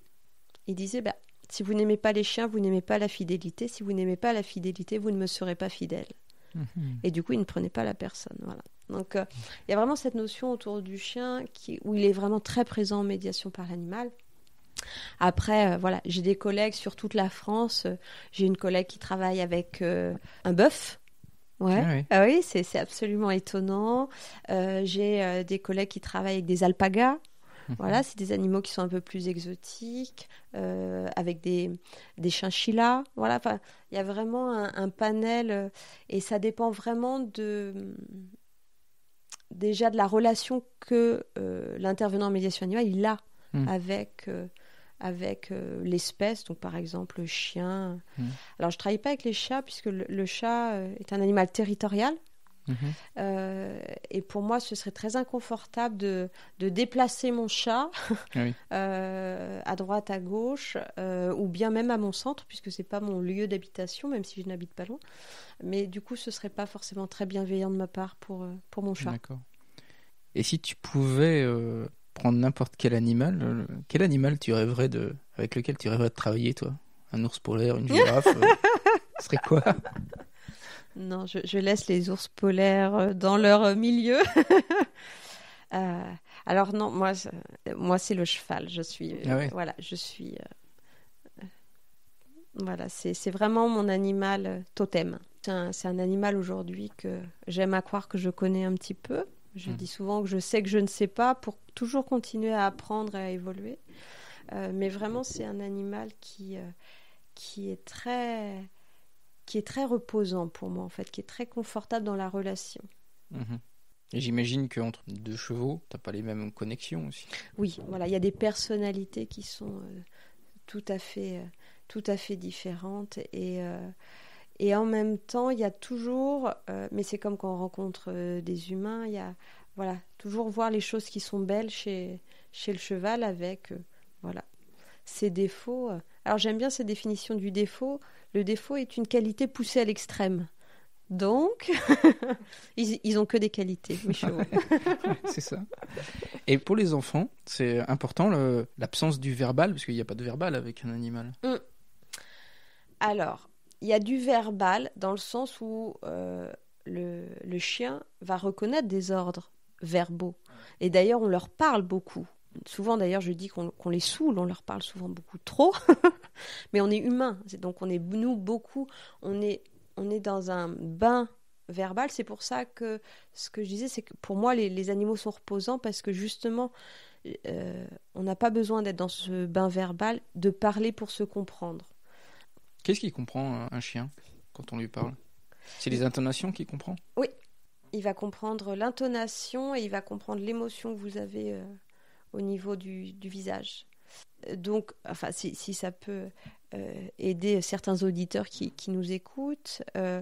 Speaker 2: Il disait, bah, si vous n'aimez pas les chiens, vous n'aimez pas la fidélité. Si vous n'aimez pas la fidélité, vous ne me serez pas fidèle. Mhm. Et du coup, il ne prenait pas la personne. Voilà. Donc, euh, il y a vraiment cette notion autour du chien qui, où il est vraiment très présent en médiation par l'animal. Après, euh, voilà, j'ai des collègues sur toute la France. J'ai une collègue qui travaille avec un bœuf. Ouais. Ah oui ah c'est absolument étonnant. j'ai des collègues qui travaillent avec des alpagas. Voilà, c'est des animaux qui sont un peu plus exotiques, euh, avec des, des chinchillas. Voilà, il y a vraiment un, panel euh, et ça dépend vraiment de déjà de la relation que euh, l'intervenant en médiation animale il a hmm. avec avec l'espèce, donc par exemple le chien. Hmm. Alors je travaille pas avec les chats puisque le, chat est un animal territorial, Mhm. Euh, et pour moi, ce serait très inconfortable de, de déplacer mon chat euh, à droite, à gauche, euh, ou bien même à mon centre, puisque c'est pas mon lieu d'habitation, même si je n'habite pas loin. Mais du coup, ce serait pas forcément très bienveillant de ma part pour, pour mon chat.
Speaker 1: Et si tu pouvais prendre n'importe quel animal, quel animal tu rêverais de, avec lequel tu rêverais de travailler, toi Un ours polaire, une girafe Ce serait quoi
Speaker 2: non, je, laisse les ours polaires euh, dans leur euh, milieu. Euh, alors non, moi, moi c'est le cheval. Je suis, ah voilà, je suis, voilà, c'est vraiment mon animal totem. C'est un, animal aujourd'hui que j'aime à croire que je connais un petit peu. Je hmm. dis souvent que je sais que je ne sais pas pour toujours continuer à apprendre et à évoluer. mais vraiment, c'est un animal qui, qui est très qui est très reposant pour moi, en fait, qui est très confortable dans la relation.
Speaker 1: Mhm. Et j'imagine qu'entre deux chevaux, tu n'as pas les mêmes connexions aussi.
Speaker 2: Oui, voilà, il y a des personnalités qui sont euh, tout à fait, euh, tout à fait différentes et euh, et en même temps, il y a toujours, mais c'est comme quand on rencontre des humains, il y a voilà toujours voir les choses qui sont belles chez chez le cheval avec voilà ses défauts alors j'aime bien cette définition du défaut. Le défaut est une qualité poussée à l'extrême. Donc, ils, n'ont ont que des qualités,
Speaker 1: c'est ça. Et pour les enfants, c'est important l'absence du verbal, parce qu'il n'y a pas de verbal avec un animal.
Speaker 2: Hum. Alors, il y a du verbal dans le sens où euh, le chien va reconnaître des ordres verbaux. Et d'ailleurs, on leur parle beaucoup souvent d'ailleurs je dis qu'on les saoule, on leur parle souvent beaucoup trop, mais on est humain, donc on est nous beaucoup, on est, on est dans un bain verbal, c'est pour ça que ce que je disais, c'est que pour moi les, animaux sont reposants parce que justement euh, on n'a pas besoin d'être dans ce bain verbal, de parler pour se comprendre.
Speaker 1: Qu'est-ce qu'il comprend un chien quand on lui parle C'est les intonations qu'il comprend
Speaker 2: Oui, il va comprendre l'intonation et il va comprendre l'émotion que vous avez. Euh, au niveau du, visage. Donc, enfin, si, ça peut euh, aider certains auditeurs qui, nous écoutent, euh,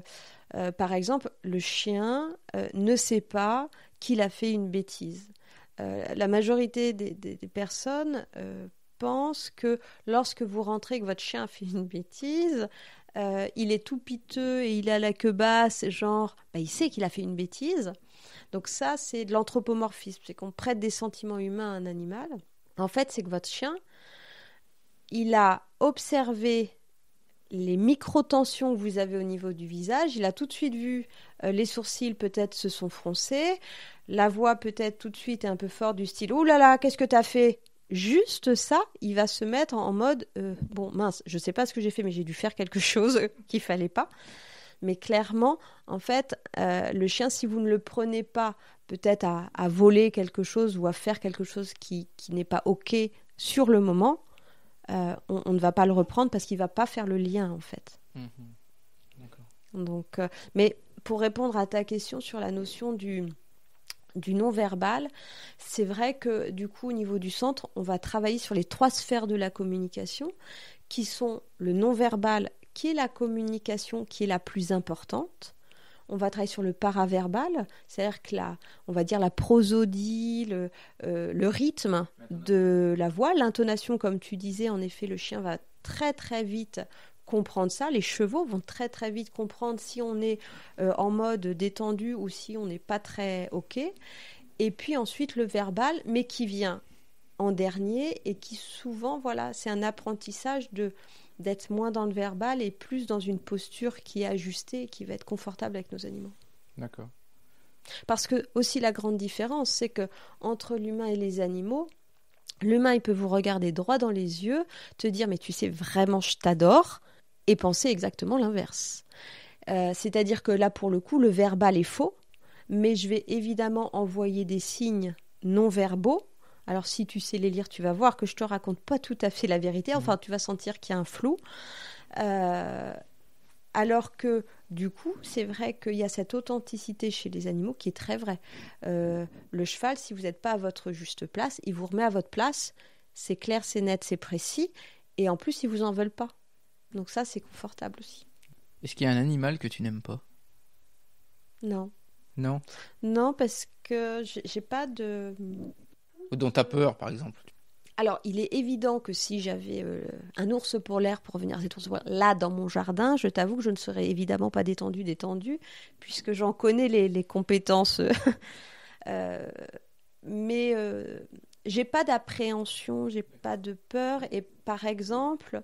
Speaker 2: euh, par exemple, le chien ne sait pas qu'il a fait une bêtise. la majorité des, personnes pensent que lorsque vous rentrez que votre chien a fait une bêtise, il est tout piteux et il a la queue basse, genre, bah, il sait qu'il a fait une bêtise. Donc ça, c'est de l'anthropomorphisme, c'est qu'on prête des sentiments humains à un animal. En fait, c'est que votre chien, il a observé les micro-tensions que vous avez au niveau du visage, il a tout de suite vu euh, les sourcils peut-être se sont froncés, la voix peut-être tout de suite est un peu forte du style ⁇ Ouh là là, qu'est-ce que tu as fait ?⁇ Juste ça, il va se mettre en mode euh, Bon mince, je ne sais pas ce que j'ai fait, mais j'ai dû faire quelque chose qu'il fallait pas ⁇ mais clairement, en fait, euh, le chien, si vous ne le prenez pas peut-être à, voler quelque chose ou à faire quelque chose qui, n'est pas OK sur le moment, euh, on, ne va pas le reprendre parce qu'il ne va pas faire le lien, en fait. Mhm. Donc, euh, mais pour répondre à ta question sur la notion du, du non-verbal, c'est vrai que du coup, au niveau du centre, on va travailler sur les trois sphères de la communication, qui sont le non-verbal, qui est la communication qui est la plus importante. On va travailler sur le paraverbal, c'est-à-dire que la, on va dire la prosodie, euh, le, rythme de la voix, l'intonation, comme tu disais, en effet, le chien va très très vite comprendre ça. Les chevaux vont très très vite comprendre si on est euh, en mode détendu ou si on n'est pas très OK. Et puis ensuite le verbal, mais qui vient en dernier et qui souvent, voilà, c'est un apprentissage de d'être moins dans le verbal et plus dans une posture qui est ajustée qui va être confortable avec nos animaux. D'accord. Parce que aussi la grande différence, c'est que entre l'humain et les animaux, l'humain il peut vous regarder droit dans les yeux, te dire mais tu sais vraiment je t'adore et penser exactement l'inverse. Euh, c'est-à-dire que là pour le coup le verbal est faux, mais je vais évidemment envoyer des signes non verbaux alors si tu sais les lire, tu vas voir que je te raconte pas tout à fait la vérité. Enfin, mmh. tu vas sentir qu'il y a un flou. Euh, alors que du coup, c'est vrai qu'il y a cette authenticité chez les animaux qui est très vraie. Euh, le cheval, si vous n'êtes pas à votre juste place, il vous remet à votre place. C'est clair, c'est net, c'est précis. Et en plus, ils vous en veulent pas. Donc ça, c'est confortable aussi.
Speaker 1: Est-ce qu'il y a un animal que tu n'aimes pas Non. Non.
Speaker 2: Non, parce que j'ai pas de dont tu as peur, par exemple alors, il est évident que si j'avais euh, un ours polaire pour venir à cet ours là dans mon jardin, je t'avoue que je ne serais évidemment pas détendu, détendu, puisque j'en connais les, compétences. Euh, euh, mais j'ai pas d'appréhension, j'ai pas de peur. Et par exemple,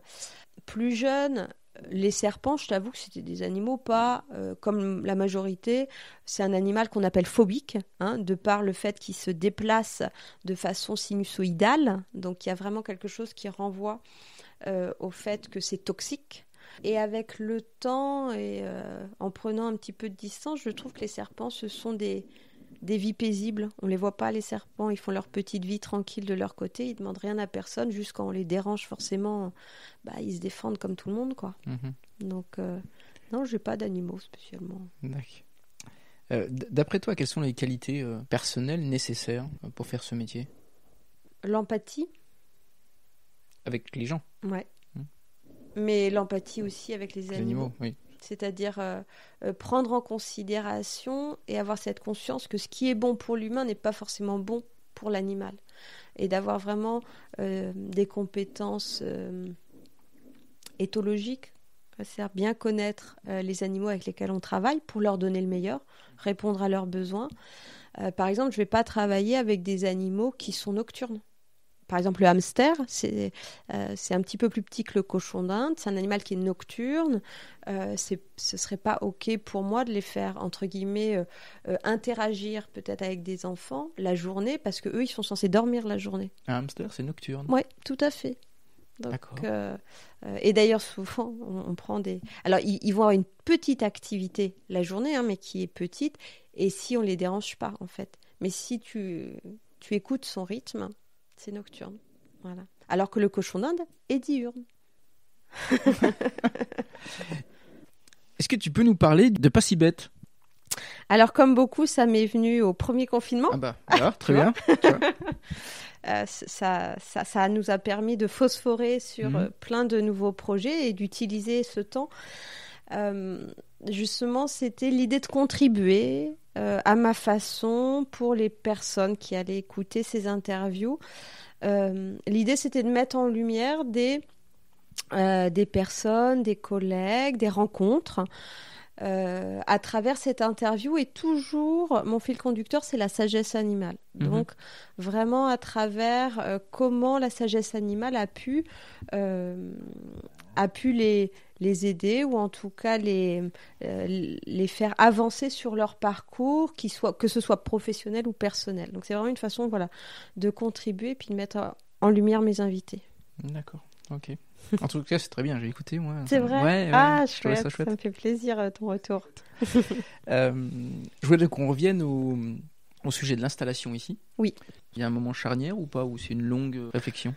Speaker 2: plus jeune, les serpents, je t'avoue que c'était des animaux pas euh, comme la majorité. C'est un animal qu'on appelle phobique, hein, de par le fait qu'il se déplace de façon sinusoïdale. Donc il y a vraiment quelque chose qui renvoie euh, au fait que c'est toxique. Et avec le temps et euh, en prenant un petit peu de distance, je trouve que les serpents, ce sont des, des vies paisibles. On les voit pas, les serpents, ils font leur petite vie tranquille de leur côté, ils demandent rien à personne, juste quand on les dérange forcément, bah, ils se défendent comme tout le monde. quoi. Mhm. Donc, non, euh, non, j'ai pas d'animaux spécialement.
Speaker 1: Euh, d'après toi, quelles sont les qualités euh, personnelles nécessaires pour faire ce métier
Speaker 2: L'empathie. Avec les gens Ouais. Hmm. Mais l'empathie aussi avec les, animaux. animaux oui c'est-à-dire euh, euh, prendre en considération et avoir cette conscience que ce qui est bon pour l'humain n'est pas forcément bon pour l'animal, et d'avoir vraiment euh, des compétences éthologiques, c'est-à-dire bien connaître les animaux avec lesquels on travaille pour leur donner le meilleur, répondre à leurs besoins. par exemple, je ne vais pas travailler avec des animaux qui sont nocturnes par exemple, le hamster, euh, c'est un petit peu plus petit que le cochon d'Inde. C'est un animal qui est nocturne. Euh, ne ce serait pas OK pour moi de les faire, entre guillemets, euh, euh, interagir peut-être avec des enfants la journée, parce qu'eux, ils sont censés dormir la journée.
Speaker 1: Un hamster, c'est nocturne Oui,
Speaker 2: tout à fait. Donc, et d'ailleurs, souvent, on, prend des. Alors, ils, vont avoir une petite activité la journée, hein, mais qui est petite. Et si on les dérange pas, en fait. Mais si tu écoutes son rythme, c'est nocturne. Voilà. Alors que le cochon d'Inde est diurne. Est-ce que tu
Speaker 1: peux nous parler de Pas si bête
Speaker 2: Alors, comme beaucoup, ça m'est venu au premier confinement. Ah bah, alors, très bien. Euh, ça, ça, nous a permis de phosphorer sur mhm. euh, plein de nouveaux projets et d'utiliser ce temps. Euh, justement, c'était l'idée de contribuer euh, à ma façon pour les personnes qui allaient écouter ces interviews. Euh, l'idée, c'était de mettre en lumière des, euh, personnes, des collègues, des rencontres. à travers cette interview et toujours mon fil conducteur c'est la sagesse animale mhm. donc vraiment à travers comment la sagesse animale a pu a pu les les aider ou en tout cas les, euh, les faire avancer sur leur parcours, soit, que ce soit professionnel ou personnel. Donc c'est vraiment une façon voilà, de contribuer et puis de mettre euh, en lumière mes invités.
Speaker 1: D'accord, ok. En tout cas, c'est très bien, j'ai écouté moi. C'est vrai Ah, ça, ça me
Speaker 2: fait plaisir euh, ton retour.
Speaker 1: je voulais qu'on revienne au, au sujet de l'installation ici. Oui. Il y a un moment charnière ou pas, ou c'est une longue réflexion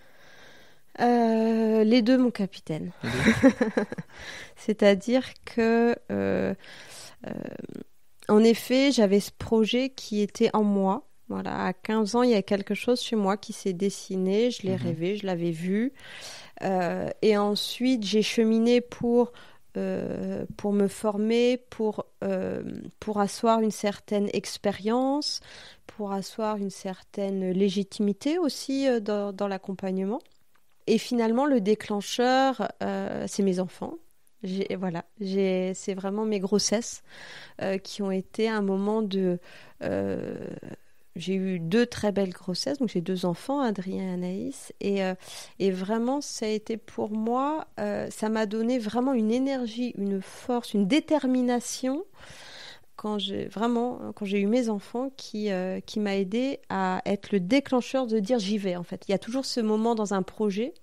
Speaker 2: euh, les deux, mon capitaine. C'est-à-dire que, euh, euh, en effet, j'avais ce projet qui était en moi. Voilà, à 15 ans, il y a quelque chose chez moi qui s'est dessiné. Je l'ai mhm. rêvé, je l'avais vu. et ensuite, j'ai cheminé pour pour me former, pour, pour asseoir une certaine expérience, pour asseoir une certaine légitimité aussi dans l'accompagnement. Et finalement, le déclencheur, euh, c'est mes enfants. Voilà, c'est vraiment mes grossesses euh, qui ont été un moment de. Euh, j'ai eu deux très belles grossesses, donc j'ai deux enfants, Adrien et Anaïs, et, et vraiment ça a été pour moi, ça m'a donné vraiment une énergie, une force, une détermination quand j'ai vraiment euh, quand j'ai eu mes enfants qui euh, qui m'a aidé à être le déclencheur de dire j'y vais en fait. Il y a toujours ce moment dans un projet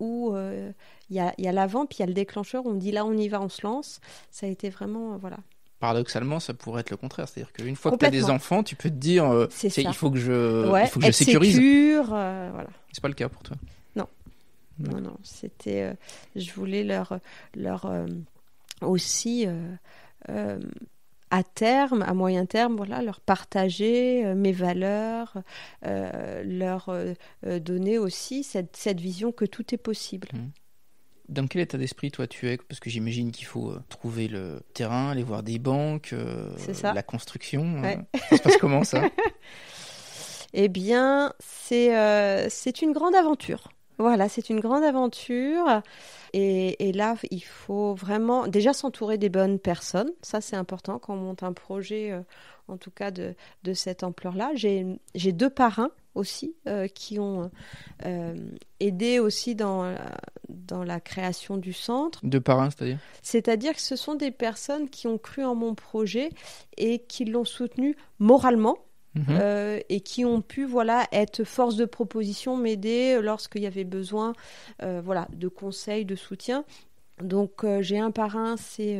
Speaker 2: où, euh, il y a, il y a l'avant puis il y a le déclencheur. On dit là on y va, on se lance. Ça a été vraiment voilà
Speaker 1: paradoxalement, ça pourrait être le contraire. C'est-à-dire qu'une fois que tu as des enfants, tu peux te dire il faut que je, faut que je sécurise. voilà. C'est pas le cas pour toi.
Speaker 2: Non. Non, non. C'était. je voulais leur. leur aussi à terme, à moyen terme, voilà, leur partager euh, mes valeurs, euh, leur euh, donner aussi cette, vision que tout est possible. Mmh.
Speaker 1: Dans quel état d'esprit toi tu es Parce que j'imagine qu'il faut trouver le terrain, aller voir des banques, la construction. comment ça
Speaker 2: Eh bien, c'est une grande aventure. Voilà, c'est une grande aventure. Et, là, il faut vraiment déjà s'entourer des bonnes personnes. Ça, c'est important quand on monte un projet, euh, en tout cas de, cette ampleur-là. J'ai deux parrains aussi euh, qui ont euh, aidé aussi dans, dans la création du centre.
Speaker 1: Deux parrains, c'est-à-dire
Speaker 2: C'est-à-dire que ce sont des personnes qui ont cru en mon projet et qui l'ont soutenu moralement Mhm. Euh, et qui ont pu voilà être force de proposition, m'aider euh, lorsqu'il y avait besoin euh, voilà de conseils, de soutien. Donc j'ai un parrain, c'est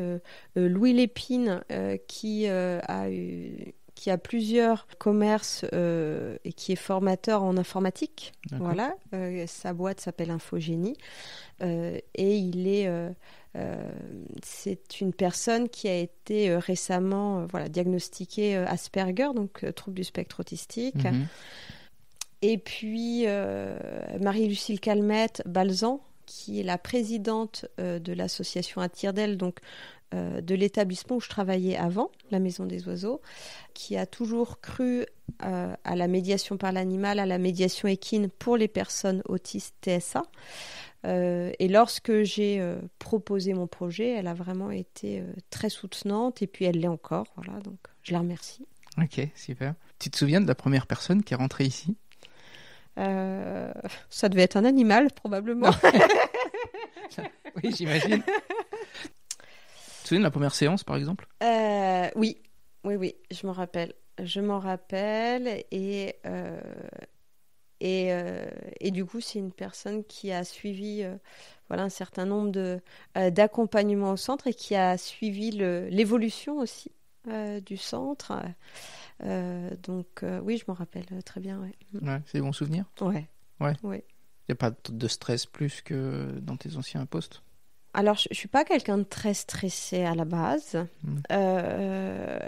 Speaker 2: Louis Lépine qui a eu qui a plusieurs commerces euh, et qui est formateur en informatique. Voilà, euh, sa boîte s'appelle Infogénie euh, et il est c'est une personne qui a été récemment voilà diagnostiquée Asperger, donc trouble du spectre autistique. Mhm. Et puis Marie-Lucille Calmette Balzan, qui est la présidente de l'association Attire d'elle, donc euh, de l'établissement où je travaillais avant, la Maison des Oiseaux, qui a toujours cru euh, à la médiation par l'animal, à la médiation équine pour les personnes autistes TSA. Euh, et lorsque j'ai proposé mon projet, elle a vraiment été très soutenante et puis elle l'est encore. Voilà, donc je la remercie.
Speaker 1: Ok, super. Tu te souviens de la première personne qui est rentrée ici
Speaker 2: Ça devait être un animal, probablement. oui, j'imagine te souviens de la première séance, par exemple euh, Oui, oui, oui, je m'en rappelle. Je m'en rappelle et, euh, euh, et, du coup, c'est une personne qui a suivi voilà, un certain nombre de, d'accompagnements au centre et qui a suivi l'évolution aussi du centre. donc oui, je m'en rappelle très bien. Ouais. c'est des souvenir. Ouais. Ouais.
Speaker 1: Il n'y a pas de stress plus que dans tes anciens postes
Speaker 2: alors, je ne suis pas quelqu'un de très stressé à la base. Hmm. Euh,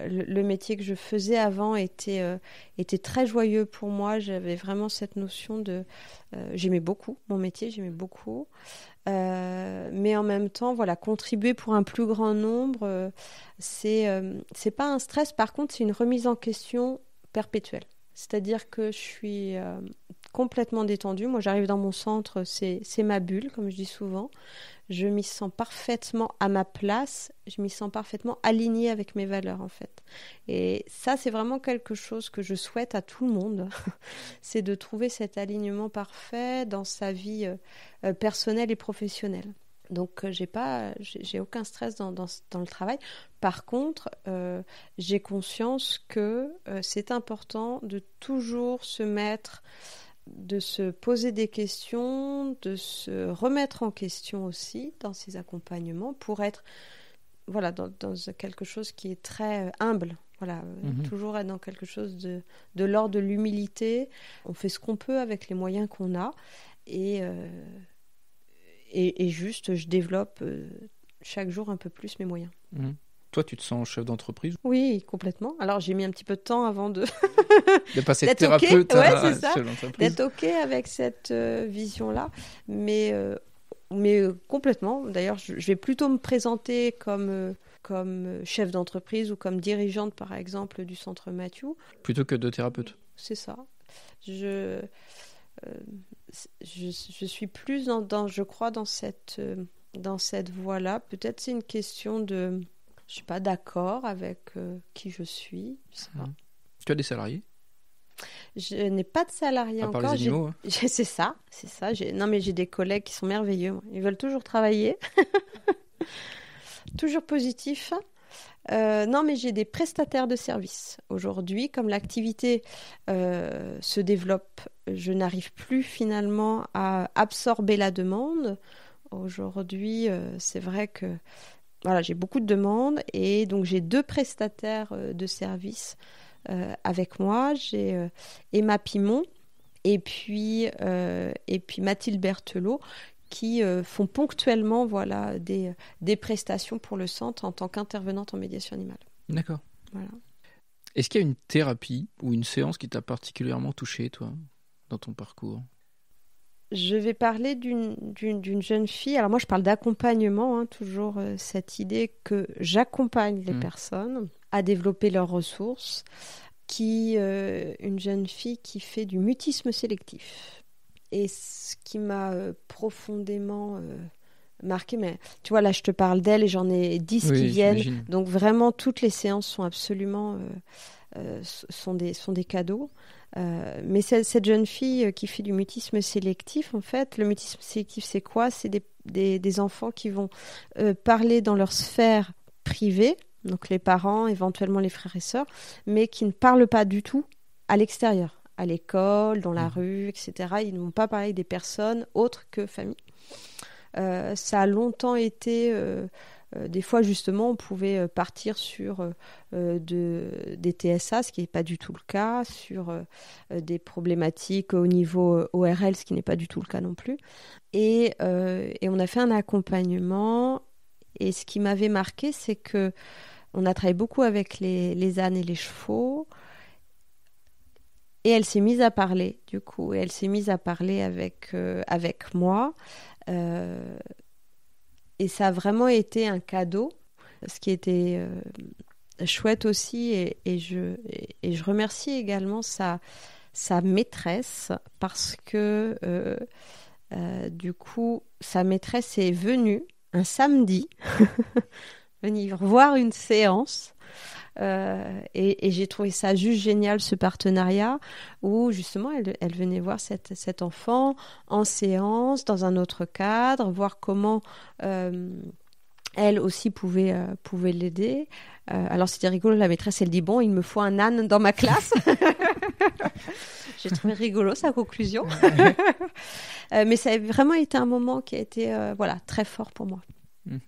Speaker 2: euh, le, métier que je faisais avant était, euh, était très joyeux pour moi. J'avais vraiment cette notion de... j'aimais beaucoup mon métier, j'aimais beaucoup. mais en même temps, voilà, contribuer pour un plus grand nombre, c'est c'est pas un stress. Par contre, c'est une remise en question perpétuelle. C'est-à-dire que je suis complètement détendue. Moi, j'arrive dans mon centre, c'est ma bulle, comme je dis souvent je m'y sens parfaitement à ma place, je m'y sens parfaitement alignée avec mes valeurs en fait. Et ça, c'est vraiment quelque chose que je souhaite à tout le monde, c'est de trouver cet alignement parfait dans sa vie euh, euh, personnelle et professionnelle. Donc euh, j'ai pas, j'ai aucun stress dans, le travail. Par contre, j'ai conscience que c'est important de toujours se mettre de se poser des questions, de se remettre en question aussi dans ces accompagnements pour être voilà dans, quelque chose qui est très euh, humble. Voilà, euh, mhm. toujours être dans quelque chose de, l'ordre de l'humilité. On fait ce qu'on peut avec les moyens qu'on a et, euh, et, juste je développe chaque jour un peu plus mes moyens. Mhm.
Speaker 1: Toi, tu te sens chef d'entreprise
Speaker 2: Oui, complètement. Alors, j'ai mis un petit peu de temps avant de,
Speaker 1: de passer de thérapeute à chef d'entreprise. D'être
Speaker 2: OK avec cette euh, vision-là. Mais, euh, mais euh, complètement. D'ailleurs, je, vais plutôt me présenter comme comme chef d'entreprise ou comme dirigeante, par exemple, du centre Mathieu.
Speaker 1: Plutôt que de thérapeute.
Speaker 2: C'est ça. Je, je, suis plus, dans, je crois, dans cette, dans cette voie-là. Peut-être c'est une question de, je suis pas d'accord avec euh, qui je suis. Mmh. Tu as des salariés Je n'ai pas de salariés encore. Hein. C'est ça, c'est ça. J'ai- Non, mais j'ai des collègues qui sont merveilleux. Ils veulent toujours travailler, toujours positif. Euh, non, mais j'ai des prestataires de services. Aujourd'hui, comme l'activité euh, se développe, je n'arrive plus finalement à absorber la demande. Aujourd'hui, c'est vrai que j'ai beaucoup de demandes et donc j'ai deux prestataires euh, de services euh, avec moi. J'ai euh, Emma Pimon et puis, Mathilde Berthelot qui font ponctuellement des, prestations pour le centre en tant qu'intervenante en médiation animale. D'accord. Voilà.
Speaker 1: Est-ce qu'il y a une thérapie ou une séance qui t'a particulièrement touché, toi, dans ton parcours
Speaker 2: je vais parler d'une jeune fille. Alors moi, je parle d'accompagnement, hein, toujours euh, cette idée que j'accompagne les mm. personnes à développer leurs ressources. Qui, euh, une jeune fille qui fait du mutisme sélectif. Et ce qui m'a euh, profondément marqué, mais tu vois, là, je te parle d'elle et j'en ai dix qui viennent. Donc vraiment, toutes les séances sont absolument sont des cadeaux. Euh, mais cette jeune fille euh, qui fait du mutisme sélectif, en fait, le mutisme sélectif, c'est quoi C'est des, enfants qui vont euh, parler dans leur sphère privée, donc les parents, éventuellement les frères et sœurs, mais qui ne parlent pas du tout à l'extérieur, à l'école, dans la mmh. rue, etc. Ils ne vont pas parler des personnes autres que famille. ça a longtemps été euh, des fois, justement, on pouvait euh, partir sur euh, des TSA, ce qui n'est pas du tout le cas, sur des problématiques au niveau ORL, ce qui n'est pas du tout le cas non plus. Et, on a fait un accompagnement. Et ce qui m'avait marqué, c'est que on a travaillé beaucoup avec les, ânes et les chevaux. Et elle s'est mise à parler, du coup. Et elle s'est mise à parler avec, avec moi. Et ça a vraiment été un cadeau, ce qui était euh, chouette aussi. Et, je, et, je remercie également sa, sa maîtresse parce que euh, euh, du coup, sa maîtresse est venue un samedi venir voir une séance euh, et, j'ai trouvé ça juste génial, ce partenariat, où justement, elle, venait voir cet enfant en séance, dans un autre cadre, voir comment euh, elle aussi pouvait, euh, pouvait l'aider. alors c'était rigolo, la maîtresse, elle dit, bon, il me faut un âne dans ma classe. j'ai trouvé rigolo sa conclusion. mais ça a vraiment été un moment qui a été voilà, très fort pour moi.
Speaker 1: Mhm.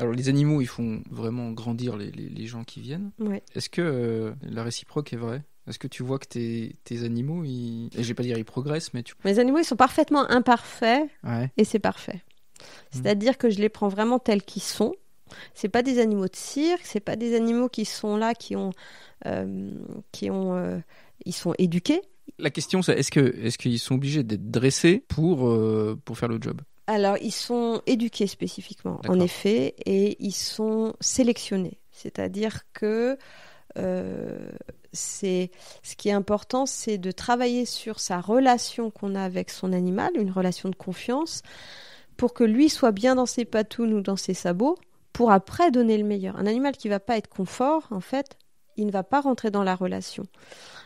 Speaker 1: Alors les animaux, ils font vraiment grandir les, gens qui viennent. Est-ce que euh, la réciproque est vraie est-ce que tu vois que tes, animaux, ils... ne vais pas dire ils progressent, mais tu...
Speaker 2: Mes animaux, ils sont parfaitement imparfaits et c'est parfait. Hmm. C'est-à-dire que je les prends vraiment tels qu'ils sont. C'est pas des animaux de cirque, c'est pas des animaux qui sont là, qui ont, euh, qui ont, euh, ils sont éduqués.
Speaker 1: La question, c'est est-ce que, est-ce qu'ils sont obligés d'être dressés pour, pour faire le job
Speaker 2: alors, ils sont éduqués spécifiquement, en effet, et ils sont sélectionnés. C'est-à-dire que euh, ce qui est important, c'est de travailler sur sa relation qu'on a avec son animal, une relation de confiance, pour que lui soit bien dans ses patounes ou dans ses sabots, pour après donner le meilleur. Un animal qui va pas être confort, en fait, il ne va pas rentrer dans la relation.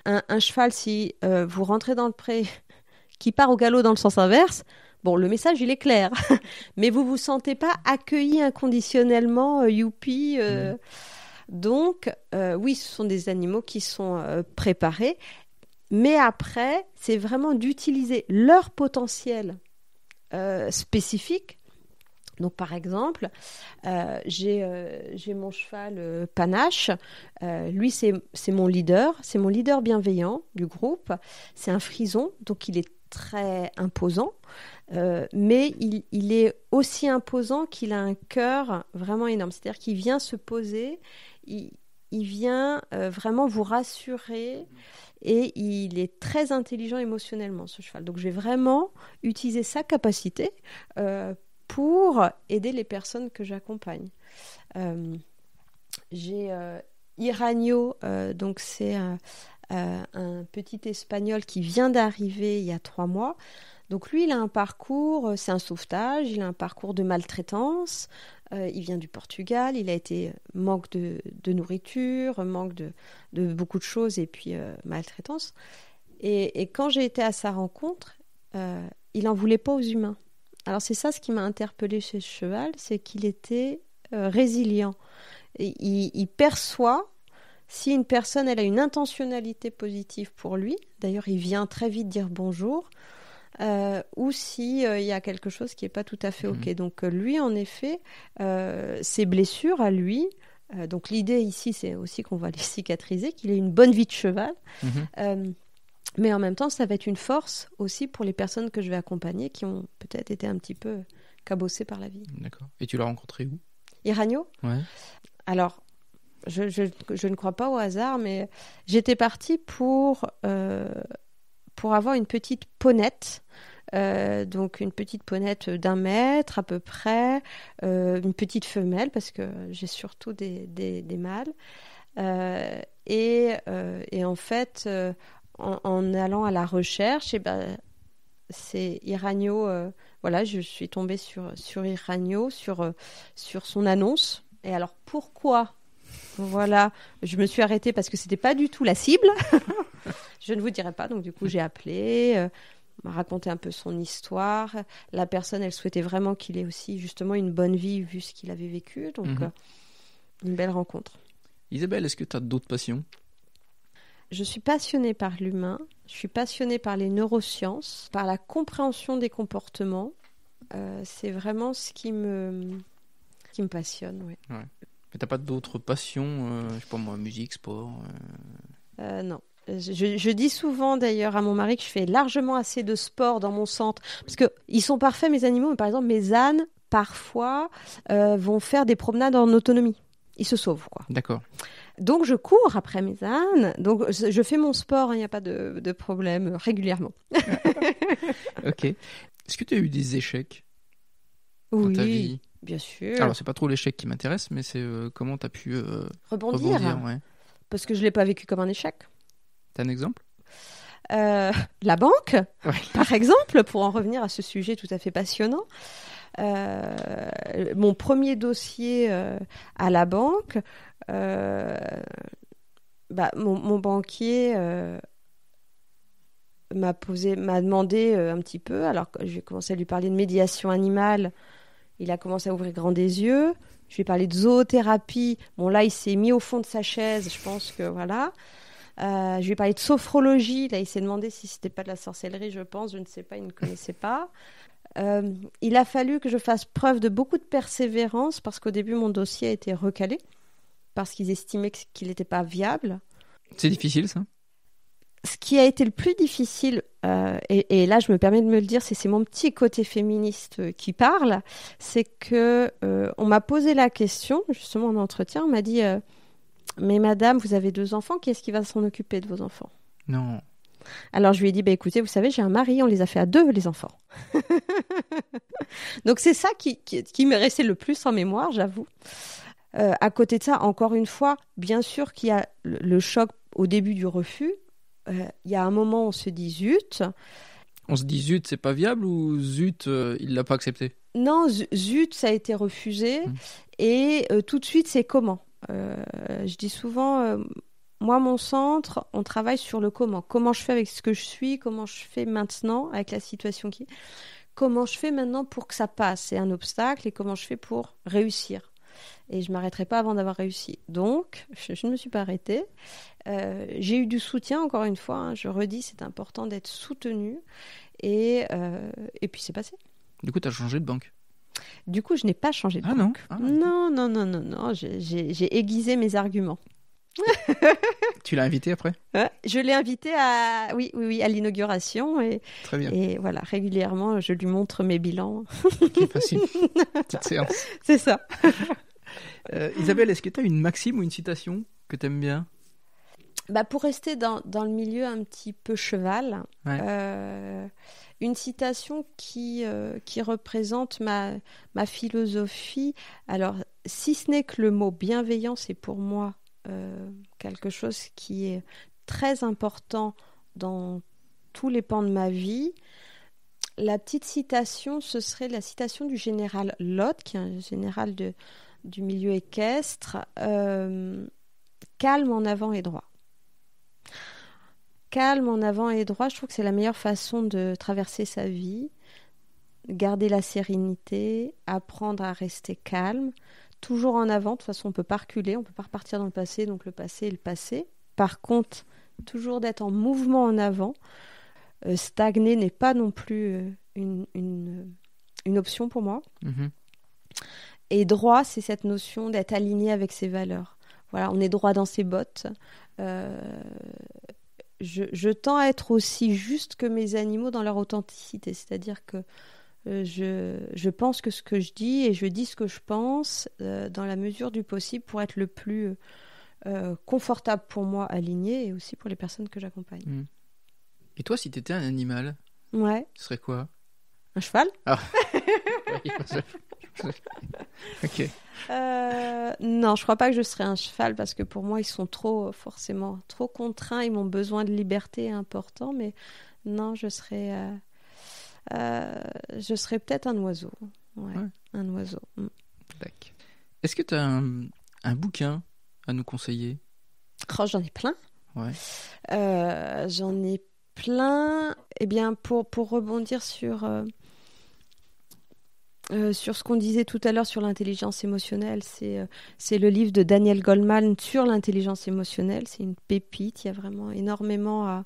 Speaker 2: Un, cheval, si euh, vous rentrez dans le pré, qui part au galop dans le sens inverse, Bon, le message, il est clair, mais vous vous sentez pas accueilli inconditionnellement, euh, youpi. Euh. Donc, euh, oui, ce sont des animaux qui sont préparés, mais après, c'est vraiment d'utiliser leur potentiel spécifique donc par exemple, j'ai mon cheval Panache, lui c'est mon leader, c'est mon leader bienveillant du groupe, c'est un frison, donc il est très imposant, euh, mais il, est aussi imposant qu'il a un cœur vraiment énorme. C'est-à-dire qu'il vient se poser, il, vient euh, vraiment vous rassurer et il est très intelligent émotionnellement, ce cheval. Donc j'ai vraiment utilisé sa capacité euh, pour aider les personnes que j'accompagne. j'ai Iranio, donc c'est euh, un petit Espagnol qui vient d'arriver il y a trois mois. Donc lui, il a un parcours, euh, c'est un sauvetage, il a un parcours de maltraitance, euh, il vient du Portugal, il a été manque de, nourriture, manque de, beaucoup de choses et puis maltraitance. Et, quand j'ai été à sa rencontre, il n'en voulait pas aux humains. Alors c'est ça ce qui m'a interpellé chez ce cheval, c'est qu'il était résilient. il perçoit si une personne, elle a une intentionnalité positive pour lui, d'ailleurs il vient très vite dire bonjour, euh, ou si euh, il y a quelque chose qui n'est pas tout à fait ok. Mhm. Donc euh, lui, en effet, ses blessures à lui. donc l'idée ici, c'est aussi qu'on va les cicatriser, qu'il ait une bonne vie de cheval. Mhm. mais en même temps, ça va être une force aussi pour les personnes que je vais accompagner qui ont peut-être été un petit peu cabossées par la vie.
Speaker 1: D'accord. Et tu l'as rencontré où
Speaker 2: Iranio Ouais. Alors, je, ne crois pas au hasard, mais j'étais partie pour, euh, pour avoir une petite ponette. Euh, donc une petite ponette d'un mètre à peu près, euh, une petite femelle parce que j'ai surtout des, des, mâles. Et, et, en fait, en, allant à la recherche, et eh ben, c'est Iranio. voilà, je suis tombée sur, sur Iranio, sur, sur son annonce. Et alors pourquoi voilà, je me suis arrêtée parce que c'était pas du tout la cible. je ne vous dirai pas, donc du coup j'ai appelé, euh, m'a raconté un peu son histoire. La personne, elle souhaitait vraiment qu'il ait aussi justement une bonne vie vu ce qu'il avait vécu, donc mhm. euh, une belle rencontre.
Speaker 1: Isabelle, est-ce que tu as d'autres passions
Speaker 2: Je suis passionnée par l'humain, je suis passionnée par les neurosciences, par la compréhension des comportements. Euh, c'est vraiment ce qui me, qui me passionne.
Speaker 1: oui. Mais t'as pas d'autres passions, euh, je sais pas moi, musique, sport euh
Speaker 2: euh, Non. Je, dis souvent d'ailleurs à mon mari que je fais largement assez de sport dans mon centre. Parce que ils sont parfaits, mes animaux, mais par exemple, mes ânes, parfois, vont faire des promenades en autonomie. Ils se sauvent, quoi. D'accord. Donc je cours après mes ânes, donc je fais mon sport, il hein, n'y a pas de, problème, régulièrement.
Speaker 1: ok. Est-ce que tu as eu des échecs
Speaker 2: oui. dans ta vie Bien sûr. Alors,
Speaker 1: c'est pas trop l'échec qui m'intéresse, mais c'est euh, comment tu as pu euh,
Speaker 2: rebondir. Parce que je l'ai pas vécu comme un échec. T'as un exemple euh, La banque, par exemple, pour en revenir à ce sujet tout à fait passionnant. mon premier dossier à la banque, bah, mon, banquier m'a posé, m'a demandé un petit peu. Alors, j'ai commencé à lui parler de médiation animale il a commencé à ouvrir grand des yeux. Je lui ai parlé de zoothérapie. Bon, là, il s'est mis au fond de sa chaise. Je pense que voilà. Euh, je lui ai parlé de sophrologie. Là, il s'est demandé si c'était pas de la sorcellerie, je pense. Je ne sais pas, il ne connaissait pas. Euh, il a fallu que je fasse preuve de beaucoup de persévérance parce qu'au début, mon dossier a été recalé parce qu'ils estimaient qu'il n'était pas viable.
Speaker 1: C'est difficile, ça
Speaker 2: ce qui a été le plus difficile, euh, et, là je me permets de me le dire, c'est mon petit côté féministe euh, qui parle, c'est que euh, on m'a posé la question, justement en entretien, on m'a dit Mais madame, vous avez deux enfants, qui est-ce qui va s'en occuper de vos enfants Non. Alors je lui ai dit, bah, écoutez, vous savez, j'ai un mari, on les a fait à deux, les enfants. Donc c'est ça qui, me restait le plus en mémoire, j'avoue. à côté de ça, encore une fois, bien sûr qu'il y a le choc au début du refus, il euh, y a un moment, on se dit zut.
Speaker 1: On se dit zut, c'est pas viable ou zut, euh, il l'a pas accepté
Speaker 2: Non, zut, ça a été refusé. Mmh. Et euh, tout de suite, c'est comment Je dis souvent. Moi, mon centre, on travaille sur le comment. Comment je fais avec ce que je suis, comment je fais maintenant avec la situation qui est. Comment je fais maintenant pour que ça passe, c'est un obstacle, et comment je fais pour réussir et je m'arrêterai pas avant d'avoir réussi. Donc, je, ne me suis pas arrêtée. j'ai eu du soutien, encore une fois. je redis, c'est important d'être soutenu. Et, et puis, c'est passé.
Speaker 1: Du coup, tu as changé de banque
Speaker 2: du coup, je n'ai pas changé de banque. non, non, non, non, non. J'ai aiguisé mes arguments.
Speaker 1: tu l'as invité après
Speaker 2: euh, Je l'ai invité à oui oui, à l'inauguration et Très bien. et voilà régulièrement je lui montre mes bilans.
Speaker 1: c'est facile séance.
Speaker 2: C'est ça.
Speaker 1: Euh, Isabelle est-ce que tu as une maxime ou une citation que tu aimes bien
Speaker 2: bah pour rester dans, dans, le milieu un petit peu cheval, euh, une citation qui, qui représente ma, ma philosophie. Alors, si ce n'est que le mot bienveillant, c'est pour moi euh, quelque chose qui est très important dans tous les pans de ma vie. La petite citation, ce serait la citation du général Lott, qui est un général du milieu équestre, euh, calme en avant et droit. Calme en avant et droit, je trouve que c'est la meilleure façon de traverser sa vie, garder la sérénité, apprendre à rester calme, toujours en avant. De toute façon, on ne peut pas reculer, on ne peut pas repartir dans le passé, donc le passé est le passé. Par contre, toujours d'être en mouvement en avant. Euh, stagner n'est pas non plus euh, une, euh, une, option pour moi. Mhm. Et droit, c'est cette notion d'être aligné avec ses valeurs. Voilà, on est droit dans ses bottes. je, je, tends à être aussi juste que mes animaux dans leur authenticité, c'est-à-dire que euh, je, pense que ce que je dis et je dis ce que je pense euh, dans la mesure du possible pour être le plus euh, confortable pour moi, aligné et aussi pour les personnes que j'accompagne. Mm.
Speaker 1: Et toi, si tu étais un animal, ouais. ce serait quoi Un cheval ah.
Speaker 2: non, je crois pas que je serais un cheval parce que pour moi, ils sont trop, forcément, trop contraints. Ils m'ont besoin de liberté important, mais non, je serais euh, je serais peut-être un oiseau. Un oiseau. Mm.
Speaker 1: Est-ce que tu as un, bouquin à nous conseiller
Speaker 2: oh, J'en ai plein. Ouais. Euh, j'en ai plein. Eh bien, pour, pour rebondir sur, euh, sur ce qu'on disait tout à l'heure sur l'intelligence émotionnelle, c'est c'est le livre de Daniel Goldman sur l'intelligence émotionnelle. C'est une pépite. Il y a vraiment énormément à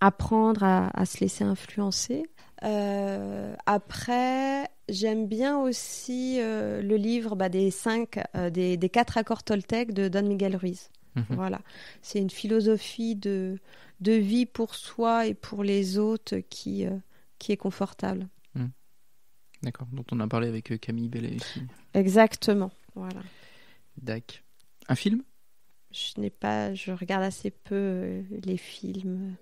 Speaker 2: apprendre à, se laisser influencer. Euh, après, j'aime bien aussi euh, le livre bah, des cinq, euh, des, quatre accords Toltec de Don Miguel Ruiz. Mhm. Voilà, c'est une philosophie de, de vie pour soi et pour les autres qui, qui est confortable. Mhm.
Speaker 1: D'accord, dont on a parlé avec Camille Bellet.
Speaker 2: Exactement, voilà. Un film je n'ai pas, je regarde assez peu euh, les films,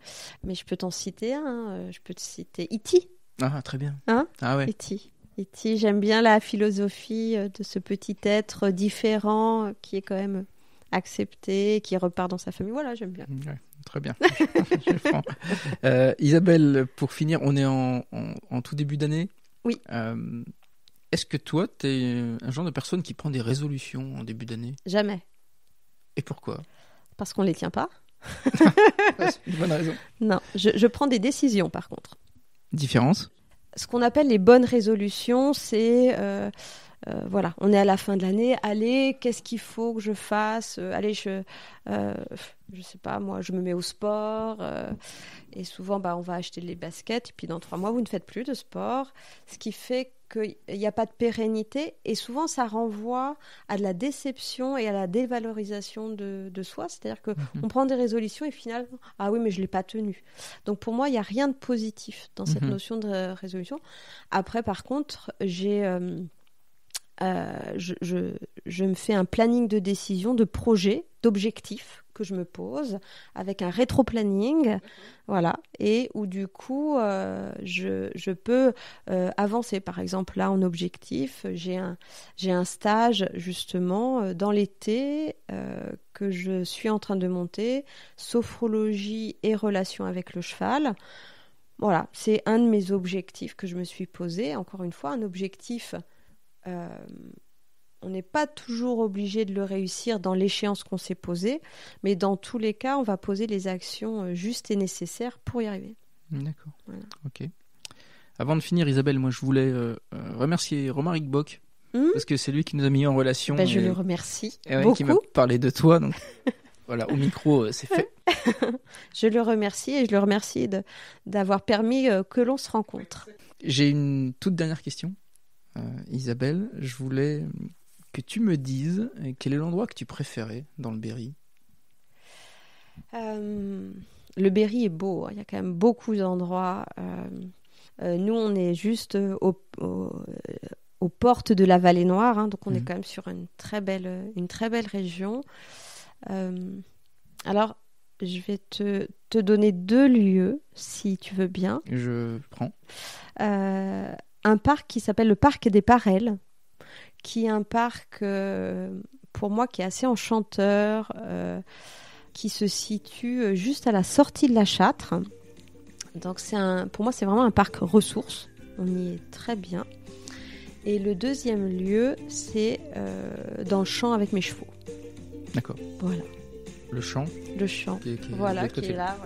Speaker 2: mais je peux t'en citer un. Hein, euh, je peux te citer Iti. E ah très bien. Hein ah ouais. Iti. E e j'aime bien la philosophie euh, de ce petit être différent qui est quand même accepté, qui repart dans sa famille. Voilà, j'aime bien. Mmh, très bien.
Speaker 1: Isabelle, pour finir, on est en, tout début d'année. Oui. Est-ce que toi, tu es un genre de personne qui prend des résolutions en début d'année Jamais. Et pourquoi
Speaker 2: Parce qu'on ne les tient pas. C'est une bonne raison. Non, je, prends des décisions par contre. Différence Ce qu'on appelle les bonnes résolutions, c'est... Euh, euh, voilà, on est à la fin de l'année. Allez, qu'est-ce qu'il faut que je fasse euh, Allez, je, euh, je sais pas, moi, je me mets au sport. Euh, et souvent, bah, on va acheter les baskets. Et puis dans trois mois, vous ne faites plus de sport, ce qui fait qu'il n'y a pas de pérennité. Et souvent, ça renvoie à de la déception et à la dévalorisation de, soi. C'est-à-dire qu'on mhm. prend des résolutions et finalement, ah oui, mais je ne l'ai pas tenu. Donc pour moi, il n'y a rien de positif dans cette mhm. notion de résolution. Après, par contre, j'ai euh, je, me fais un planning de décision, de projet, d'objectifs que je me pose, avec un rétro-planning, voilà, et où du coup, euh, je, peux euh, avancer. Par exemple, là, en objectif, j'ai un, j'ai un stage, justement, dans l'été, que je suis en train de monter, sophrologie et relations avec le cheval. Voilà, c'est un de mes objectifs que je me suis posé, encore une fois, un objectif euh, on n'est pas toujours obligé de le réussir dans l'échéance qu'on s'est posée, mais dans tous les cas, on va poser les actions euh, justes et nécessaires pour y arriver. D'accord.
Speaker 1: Ok. Avant de finir, Isabelle, moi je voulais euh, remercier Romaric Bock hmm parce que c'est lui qui nous a mis en relation. Ben, je le remercie. beaucoup. Qui m'a parlé de toi. Donc... voilà, au micro, c'est fait.
Speaker 2: je le remercie et je le remercie d'avoir permis que l'on se rencontre.
Speaker 1: J'ai une toute dernière question. Euh, Isabelle, je voulais que tu me dises euh, quel est l'endroit que tu préférais dans le Berry.
Speaker 2: Euh, le Berry est beau, hein. il y a quand même beaucoup d'endroits. nous, on est juste aux portes de la vallée noire, hein. donc on est mhm. quand même sur une très belle, une très belle région. alors, je vais te, donner deux lieux, si tu veux bien. Je prends. Euh, un parc qui s'appelle le parc des Parelles, qui est un parc euh, pour moi qui est assez enchanteur, euh, qui se situe euh, juste à la sortie de la Châtre. Donc c'est un, pour moi c'est vraiment un parc ressource. On y est très bien. Et le deuxième lieu, c'est dans le champ avec mes chevaux. D'accord. Voilà.
Speaker 1: Le champ Le champ. voilà, qui est là,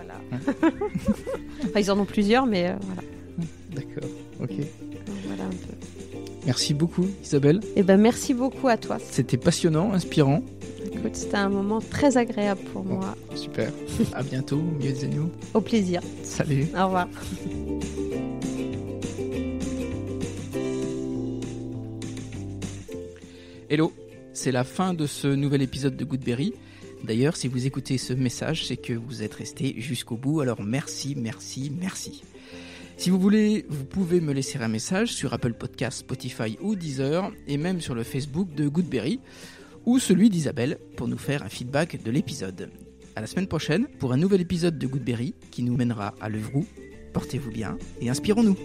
Speaker 2: ils en ont plusieurs, mais voilà.
Speaker 1: D'accord, ok
Speaker 2: peu.
Speaker 1: Merci beaucoup Isabelle. et eh ben, merci beaucoup à toi. C'était passionnant, inspirant.
Speaker 2: Écoute, c'était un moment très agréable pour moi.
Speaker 1: Super. à bientôt, au Au plaisir. Salut. Au revoir. Hello, c'est la fin de ce nouvel épisode de Goodberry. D'ailleurs, si vous écoutez ce message, c'est que vous êtes resté jusqu'au bout, alors merci, merci, merci. Si vous voulez, vous pouvez me laisser un message sur Apple Podcast, Spotify ou Deezer, et même sur le Facebook de Goodberry ou celui d'Isabelle pour nous faire un feedback de l'épisode. À la semaine prochaine pour un nouvel épisode de Goodberry qui nous mènera à Levroux. Portez-vous bien et inspirons-nous.